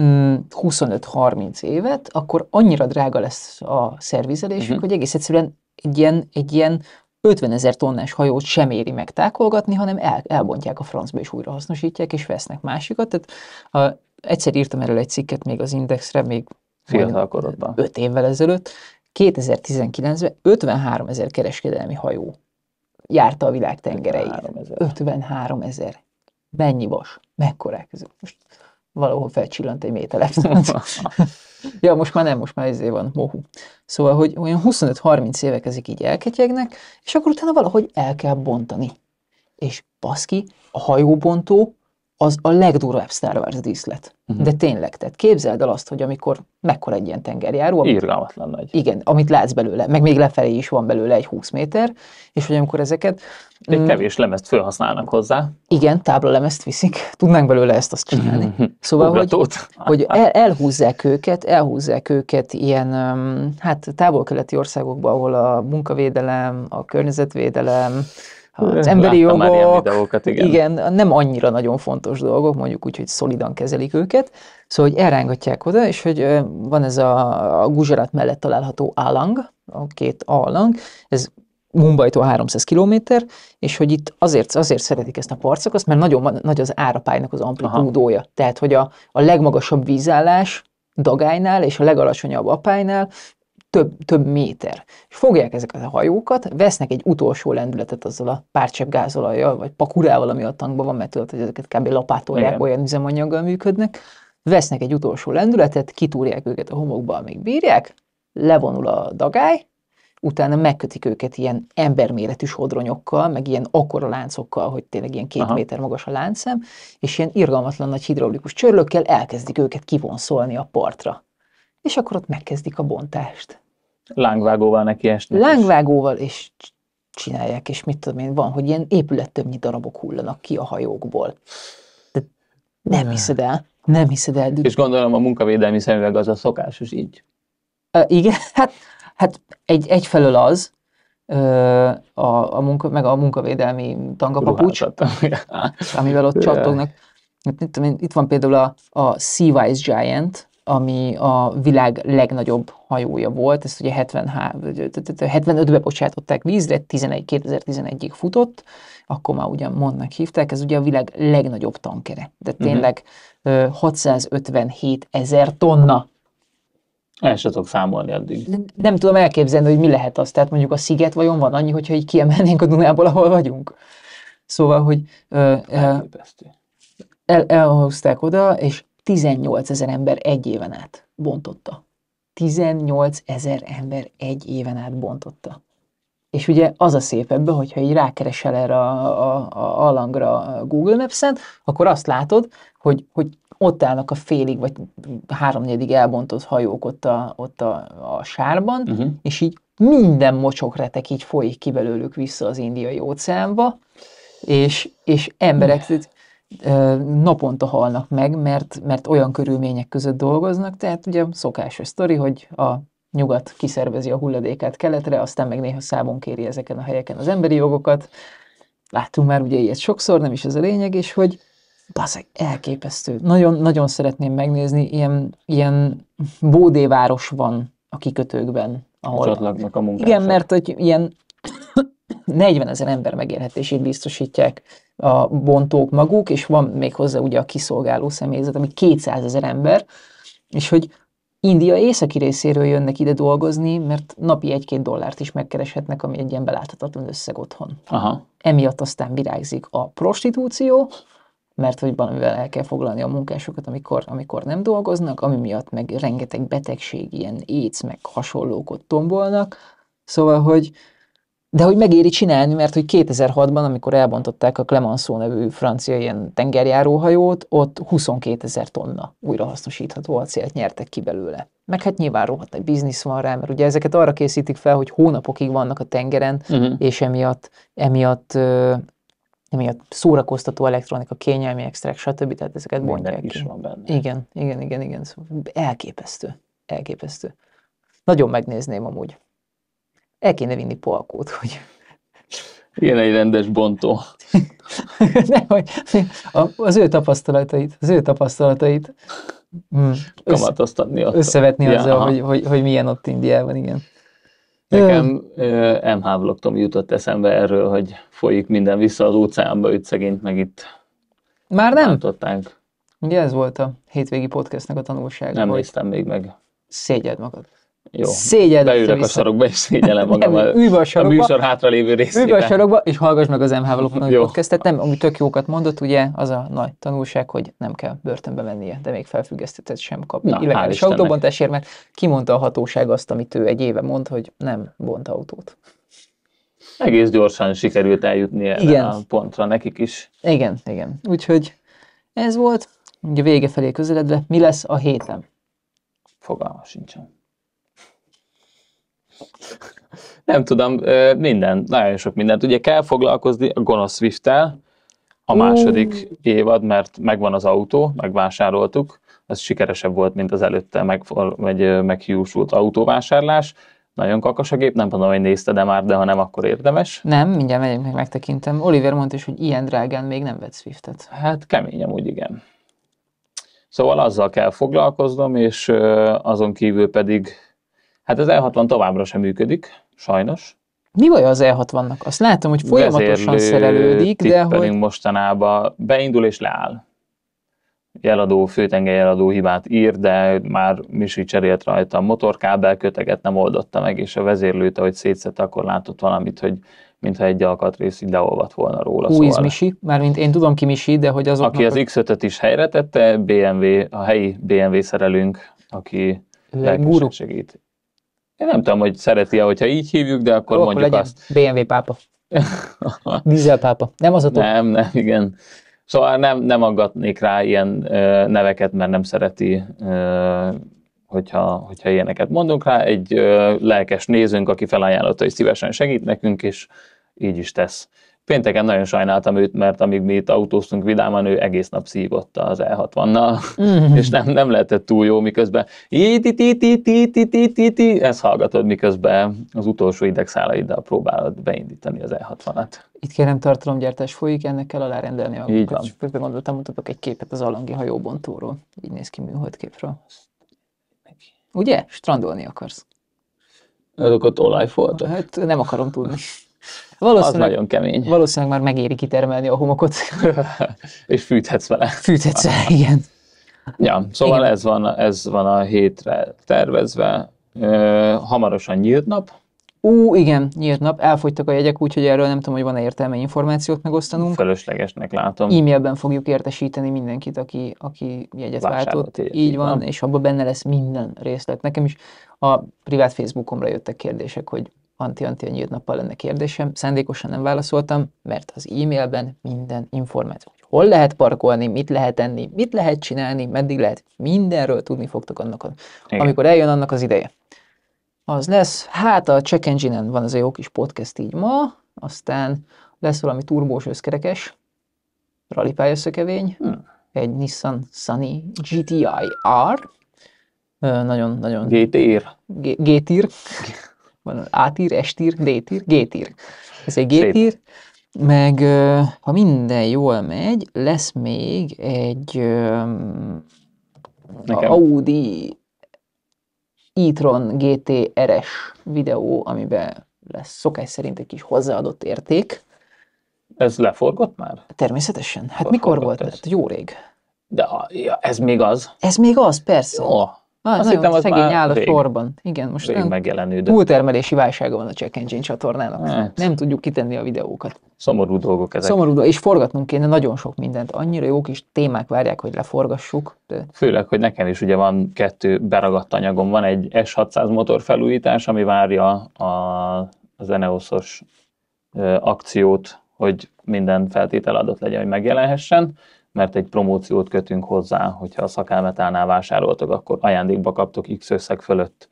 B: mm, 25-30 évet, akkor annyira drága lesz a szervizelésük, uh-huh. hogy egész egyszerűen egy ilyen, egy ilyen 50 ezer tonnás hajót sem éri meg hanem el, elbontják a francba, és újra hasznosítják, és vesznek másikat. Tehát a, egyszer írtam erről egy cikket még az Indexre, még Fiatal korodban. 5 évvel ezelőtt, 2019-ben 53 ezer kereskedelmi hajó járta a világ tengereit. 53 ezer. Mennyi vas? Mekkorák ezek? Most valahol felcsillant egy mételep. ja, most már nem, most már ezért van mohu. Szóval, hogy olyan 25-30 évek ezek így elketyegnek, és akkor utána valahogy el kell bontani. És baszki, a hajóbontó az a legdurvább Star Wars díszlet. Uh-huh. De tényleg, tehát képzeld el azt, hogy amikor mekkora egy ilyen tengerjáró. Amit, Irgalmatlan nagy. Igen, amit látsz belőle, meg még lefelé is van belőle egy 20 méter, és hogy amikor ezeket... Egy mm,
A: kevés lemezt felhasználnak hozzá.
B: Igen, táblalemezt viszik, tudnánk belőle ezt azt csinálni. Uh-huh. Szóval, hogy, hogy el, elhúzzák őket, elhúzzák őket ilyen, hát távol-keleti országokba, ahol a munkavédelem, a környezetvédelem, az emberi Láttam jogok,
A: videókat, igen. igen,
B: nem annyira nagyon fontos dolgok, mondjuk úgy, hogy szolidan kezelik őket, szóval hogy elrángatják oda, és hogy van ez a, a Guzsarat mellett található állang a két állang ez Mumbai-tól 300 km, és hogy itt azért, azért szeretik ezt a partszakaszt, mert nagyon nagy az árapálynak az amplitúdója. Aha. Tehát, hogy a, a legmagasabb vízállás Dagálynál és a legalacsonyabb apálynál több, több méter. És fogják ezeket a hajókat, vesznek egy utolsó lendületet azzal a párcsepp gázolajjal, vagy pakurával, ami a tankban van, mert tudod, hogy ezeket kb. lapátolják, Igen. olyan üzemanyaggal működnek, vesznek egy utolsó lendületet, kitúrják őket a homokba, amíg bírják, levonul a dagály, utána megkötik őket ilyen emberméretű sodronyokkal, meg ilyen akkora láncokkal, hogy tényleg ilyen két Aha. méter magas a láncem, és ilyen irgalmatlan nagy hidraulikus csörlökkel elkezdik őket kivonszolni a partra. És akkor ott megkezdik a bontást.
A: Lángvágóval neki esnek.
B: Lángvágóval is csinálják, és mit tudom én, van, hogy ilyen épület többnyi darabok hullanak ki a hajókból. De nem hiszed el. Nem hiszed el. És
A: gondolom a munkavédelmi szemüveg az a
B: szokásos így. E, igen, hát, hát egy, egyfelől az, a, a munka, meg a munkavédelmi tangapapucs, amivel ott csattognak. Hát, itt van például a, a Sea Wise Giant, ami a világ legnagyobb hajója volt, ezt ugye 75-ben bocsátották vízre, 11, 2011-ig futott, akkor már ugye mondnak hívták, ez ugye a világ legnagyobb tankere, de mhm. tényleg uh-huh. 657 ezer tonna el sem tudok számolni addig. Nem, nem tudom elképzelni, hogy mi lehet az. Tehát mondjuk a sziget vajon van annyi, hogyha így kiemelnénk a Dunából, ahol vagyunk. Szóval, hogy Uh, el, elhozták oda, és 18 ezer ember egy éven át bontotta. 18 ezer ember egy éven át bontotta. És ugye az a szép ebben, hogyha így rákeresel erre a, a, a alangra Google Maps-en, akkor azt látod, hogy, hogy ott állnak a félig, vagy háromnegyedig elbontott hajók ott a, ott a, a sárban, uh-huh. és így minden mocsokretek így folyik ki belőlük vissza az indiai óceánba, és, és emberek, naponta halnak meg, mert, mert olyan körülmények között dolgoznak, tehát ugye szokásos sztori, hogy a nyugat kiszervezi a hulladékát keletre, aztán meg néha számon kéri ezeken a helyeken az emberi jogokat. Láttunk már ugye ilyet sokszor, nem is ez a lényeg, és hogy Bazeg, elképesztő. Nagyon, nagyon szeretném megnézni, ilyen, ilyen bódéváros van a kikötőkben. Ahol... Csatlaknak a munkások. Igen, mert hogy ilyen 40 ezer ember megélhetését biztosítják a bontók maguk, és van még hozzá ugye a kiszolgáló személyzet, ami 200 ezer ember, és hogy India északi részéről jönnek ide dolgozni, mert napi egy-két dollárt is megkereshetnek, ami egy ilyen beláthatatlan összeg otthon. Aha. Emiatt aztán virágzik a prostitúció, mert hogy valamivel el kell foglalni a munkásokat, amikor, amikor nem dolgoznak, ami miatt meg rengeteg betegség, ilyen éc, meg hasonlók ott tombolnak. Szóval, hogy, de hogy megéri csinálni, mert hogy 2006-ban, amikor elbontották a Clemenceau nevű francia ilyen tengerjáróhajót, ott 22 ezer tonna újrahasznosítható acélt nyertek ki belőle. Meg hát nyilván rohadt egy biznisz van rá, mert ugye ezeket arra készítik fel, hogy hónapokig vannak a tengeren, uh-huh. és emiatt, emiatt emiatt szórakoztató elektronika, kényelmi extrák, stb. Tehát ezeket bontják is van benne. Igen, igen, igen, igen. Szóval elképesztő. Elképesztő. Nagyon megnézném amúgy el kéne vinni polkót, hogy...
A: Igen, egy rendes bontó.
B: Nem, hogy az ő tapasztalatait, az ő tapasztalatait mm, kamatoztatni. Össze, összevetni ja, azzal, hogy, hogy, hogy milyen ott Indiában, igen. Nekem
A: uh, MH vlog jutott eszembe erről, hogy folyik minden vissza az óceánba, őt szegényt meg itt
B: Már nem? Látottánk. Ugye ez volt a hétvégi podcastnek a tanulsága. Nem néztem még meg. Szégyed magad.
A: Jó. Szégyeld Beülök a sarokba, és szégyellem magam nem, a, a, sarokba, a műsor hátralévő részére. Ülj a sarokba,
B: és hallgass meg az MH Valóban podcastet. Nem, ami tök jókat mondott, ugye, az a nagy tanulság, hogy nem kell börtönbe mennie, de még felfüggesztetet sem kap. Na, illegális autóbontásért, mert kimondta a hatóság azt, amit ő egy éve mond, hogy nem bont autót. Egész
A: gyorsan sikerült eljutni erre igen. a pontra nekik is.
B: Igen, igen. Úgyhogy ez volt, ugye vége felé közeledve, mi lesz a héten? Fogalma sincsen.
A: Nem tudom, minden, nagyon sok mindent. Ugye kell foglalkozni a gonosz Swift-tel, a második mm. évad, mert megvan az autó, megvásároltuk, ez sikeresebb volt, mint az előtte meg, meg, meghiúsult autóvásárlás. Nagyon kakas a gép, nem tudom, hogy nézte de már, de ha nem, akkor
B: érdemes. Nem, mindjárt megyek meg, megtekintem. Oliver mondta is, hogy ilyen drágán még nem vett Swiftet. Hát kemény, úgy igen.
A: Szóval azzal kell foglalkoznom, és azon kívül pedig Hát az E60 továbbra sem működik, sajnos.
B: Mi baj az E60-nak? Azt látom, hogy folyamatosan szerelődik, de hogy...
A: mostanában beindul és leáll. Jeladó, főtengely jeladó hibát ír, de már Misi cserélt rajta a motorkábel köteget, nem oldotta meg, és a vezérlőt, ahogy szétszett, akkor látott valamit, hogy mintha egy alkatrész így leolvadt volna róla. Új szóval. Misi?
B: Mármint én tudom ki Misi, de hogy azok. Aki az
A: X5-öt is helyretette, BMW, a helyi BMW szerelünk, aki lelkesen segít. Én nem tudom, hogy szereti-e, hogyha így hívjuk, de akkor Jó, mondjuk akkor azt.
B: BMW pápa. Dízel pápa. Nem az a top? Nem, nem, igen.
A: Szóval nem, nem aggatnék rá ilyen ö, neveket, mert nem szereti, ö, hogyha, hogyha ilyeneket mondunk rá. Egy ö, lelkes nézőnk, aki felajánlotta, hogy szívesen segít nekünk, és így is tesz. Pénteken nagyon sajnáltam őt, mert amíg mi itt autóztunk vidáman, ő egész nap szívott az E60-nal, mhm. és nem, nem lehetett túl jó, miközben ezt hallgatod, miközben az utolsó idegszálaiddal próbálod
B: beindítani az E60-at. Itt kérem tartalomgyártás folyik, ennek kell alárendelni a Így van. gondoltam, mutatok egy képet az Alangi hajóbontóról. Így néz ki műholdképről. Ugye? Strandolni akarsz. Azok ott olajfoltak? Hát nem akarom tudni. Valószínűleg, az nagyon kemény. Valószínűleg már megéri kitermelni a homokot.
A: és fűthetsz vele. Fűthetsz vele, igen. Ja, szóval igen. ez van, ez van a hétre
B: tervezve. Ö, hamarosan nyílt nap. Ú, igen, nyílt nap, elfogytak a jegyek, úgyhogy erről nem tudom, hogy van-e értelme információt megosztanunk. Fölöslegesnek látom. E-mailben fogjuk értesíteni mindenkit, aki, aki jegyet Vásárolt váltott. Jegyet, így van, nem? és abban benne lesz minden részlet. Nekem is a privát Facebookomra jöttek kérdések, hogy anti-anti nappal lenne kérdésem, szándékosan nem válaszoltam, mert az e-mailben minden információ, hogy hol lehet parkolni, mit lehet enni, mit lehet csinálni, meddig lehet, mindenről tudni fogtok annak, Igen. amikor eljön annak az ideje. Az lesz, hát a Check engine van az a jó kis podcast így ma, aztán lesz valami turbós összkerekes, rallypálya szökevény, hmm. egy Nissan Sunny GTI-R, nagyon-nagyon... GT-R van D-tír, G-tír. Ez egy G-tír. meg ha minden jól megy, lesz még egy Nekem. Audi e-tron GT-RS er videó, amiben lesz szokás szerint egy kis hozzáadott érték. Ez leforgott már? Természetesen. Hát Hol mikor volt ez? Hát jó rég. De
A: ja, ez még
B: az? Ez még az, persze. Jó, Na, Azt hittem, az szegény áll a sorban. Igen, most rég megjelenő, de... túltermelési válsága van a Check Engine csatornának. Hát. Nem tudjuk kitenni a videókat.
A: Szomorú dolgok ezek. Szomorú dolgok,
B: és forgatnunk kéne nagyon sok mindent. Annyira jó kis témák várják, hogy leforgassuk.
A: De... Főleg, hogy nekem is ugye van kettő beragadt anyagom. Van egy S600 motor felújítás, ami várja a, az Eneosos akciót, hogy minden feltétel adott legyen, hogy megjelenhessen mert egy promóciót kötünk hozzá, hogyha a szakálmetánál vásároltok, akkor ajándékba kaptok X összeg fölött.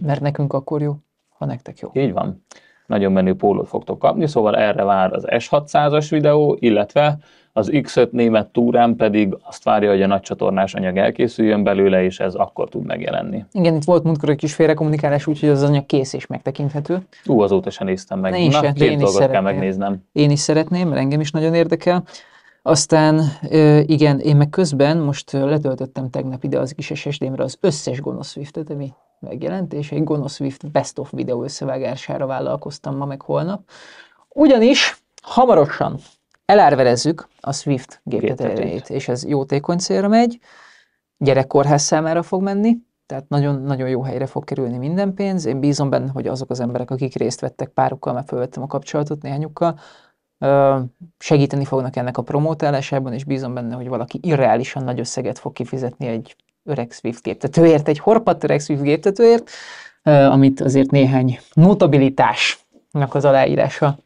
B: Mert nekünk akkor jó,
A: ha nektek jó. Így van. Nagyon menő pólót fogtok kapni, szóval erre vár az S600-as videó, illetve az X5 német túrán pedig azt várja, hogy a nagy csatornás anyag elkészüljön belőle, és ez akkor tud megjelenni.
B: Igen, itt volt múltkor egy kis félrekommunikálás, úgyhogy az anyag kész és megtekinthető.
A: Ú, azóta sem néztem meg. Ne is, Na, én is kell megnéznem.
B: Én is szeretném, mert engem is nagyon érdekel. Aztán igen, én meg közben most letöltöttem tegnap ide az kis ssd az összes gonosz Swiftet, ami megjelent, és egy gonosz Swift best of videó összevágására vállalkoztam ma meg holnap. Ugyanis hamarosan elárverezzük a Swift géptetőjét, és ez jótékony célra megy, gyerekkorház számára fog menni, tehát nagyon-nagyon jó helyre fog kerülni minden pénz. Én bízom benne, hogy azok az emberek, akik részt vettek párukkal, mert felvettem a kapcsolatot néhányukkal, segíteni fognak ennek a promótálásában, és bízom benne, hogy valaki irreálisan nagy összeget fog kifizetni egy öreg Swift géptetőért, egy horpat öreg Swift géptetőért, amit azért néhány notabilitásnak az aláírása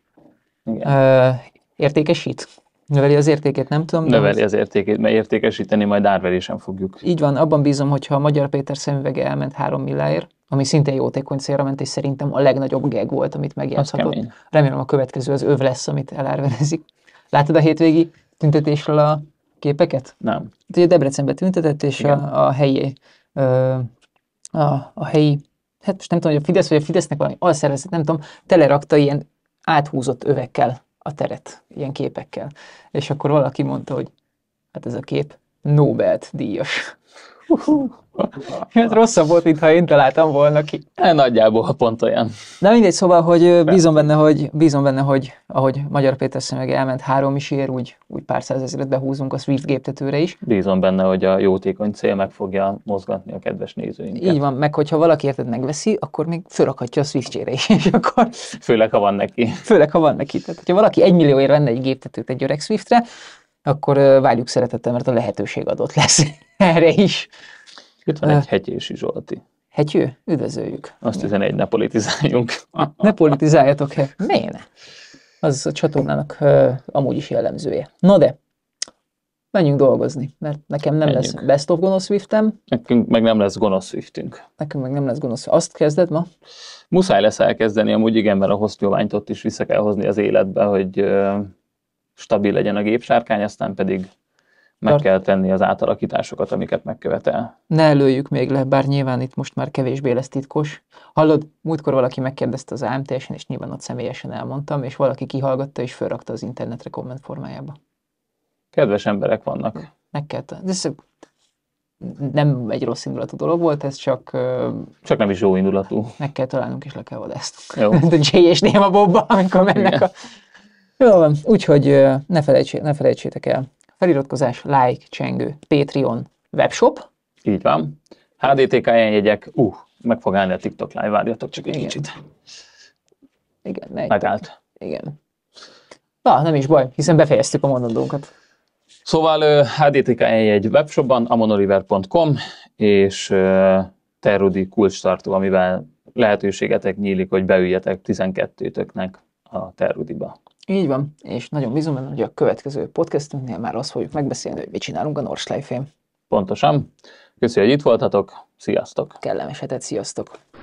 B: Igen. értékesít. Növeli az értékét, nem tudom. Növeli az
A: értékét, mert értékesíteni majd árverésen fogjuk.
B: Így van, abban bízom, hogyha a Magyar Péter szemüvege elment 3 milláért, ami szintén jótékony célra ment, és szerintem a legnagyobb geg volt, amit megjátszhatott. Remélem a következő az öv lesz, amit elárverezik. Látod a hétvégi tüntetésről a képeket? Nem. Itt hát, ugye Debrecenbe tüntetett, és a, a helyi ö, a, a helyi, hát most nem tudom, hogy a Fidesz vagy a Fidesznek valami alszervezet, nem tudom, telerakta ilyen áthúzott övekkel a teret, ilyen képekkel. És akkor valaki mondta, hogy hát ez a kép Nobel-díjas. Ez rosszabb volt, mintha én találtam volna ki. E, nagyjából pont olyan. De mindegy, szóval, hogy bízom benne, hogy, bízom benne, hogy ahogy Magyar Péter meg elment három is ér, úgy, úgy pár százezeret behúzunk a Swift géptetőre is.
A: Bízom benne, hogy a jótékony cél meg fogja mozgatni a kedves nézőinket.
B: Így van, meg hogyha valaki érted megveszi, akkor még fölakadja a swift is. És akkor... Főleg, ha van neki. Főleg, ha van neki. Tehát, hogyha valaki egy millióért venne egy géptetőt egy öreg Swiftre, akkor várjuk szeretettel, mert a lehetőség adott lesz erre is. Itt van egy hegyési Zsolti. Hegyő? Üdvözöljük. Azt
A: Igen. egy ne politizáljunk.
B: ne politizáljatok, hát miért Az a csatornának uh, amúgy is jellemzője. Na de, menjünk dolgozni, mert nekem nem menjünk. lesz best of gonosz swiftem.
A: Nekünk meg nem lesz gonosz swiftünk.
B: Nekünk meg nem lesz gonosz Azt kezded ma?
A: Muszáj lesz elkezdeni, amúgy igen, mert a hosszú ott is vissza kell hozni az életbe, hogy uh, stabil legyen a gépsárkány, aztán pedig meg Tart. kell tenni az átalakításokat, amiket megkövetel.
B: Ne előjük még le, bár nyilván itt most már kevésbé lesz titkos. Hallod, múltkor valaki megkérdezte az AMTS-en, és nyilván ott személyesen elmondtam, és valaki kihallgatta és felrakta az internetre komment formájába.
A: Kedves emberek
B: vannak. Meg kell tenni. Ez nem egy rossz indulatú dolog volt, ez csak... Csak nem is jó indulatú. Meg kell találnunk, és le kell vadásznunk. Jó. a J és néma bobba, amikor mennek Igen. a jó, úgyhogy ne, felejtsé, ne felejtsétek el. Feliratkozás, like, csengő, Patreon,
A: webshop. Így van. HDTK jegyek, uh, meg fog állni a TikTok live, várjatok csak egy Igen. kicsit. Igen, ne.
B: Megállt. Igen. Na, nem is baj, hiszen befejeztük a mondandónkat.
A: Szóval HDTK egy webshopban, amonoliver.com, és uh, kulcs tartó, amivel lehetőségetek nyílik, hogy beüljetek 12-töknek a Terrudiba.
B: Így van, és nagyon bízom benne, hogy a következő podcastünknél már azt fogjuk megbeszélni, hogy mit csinálunk a Norslife-én.
A: Pontosan. Köszönjük, hogy itt voltatok. Sziasztok!
B: Kellemes hetet, sziasztok!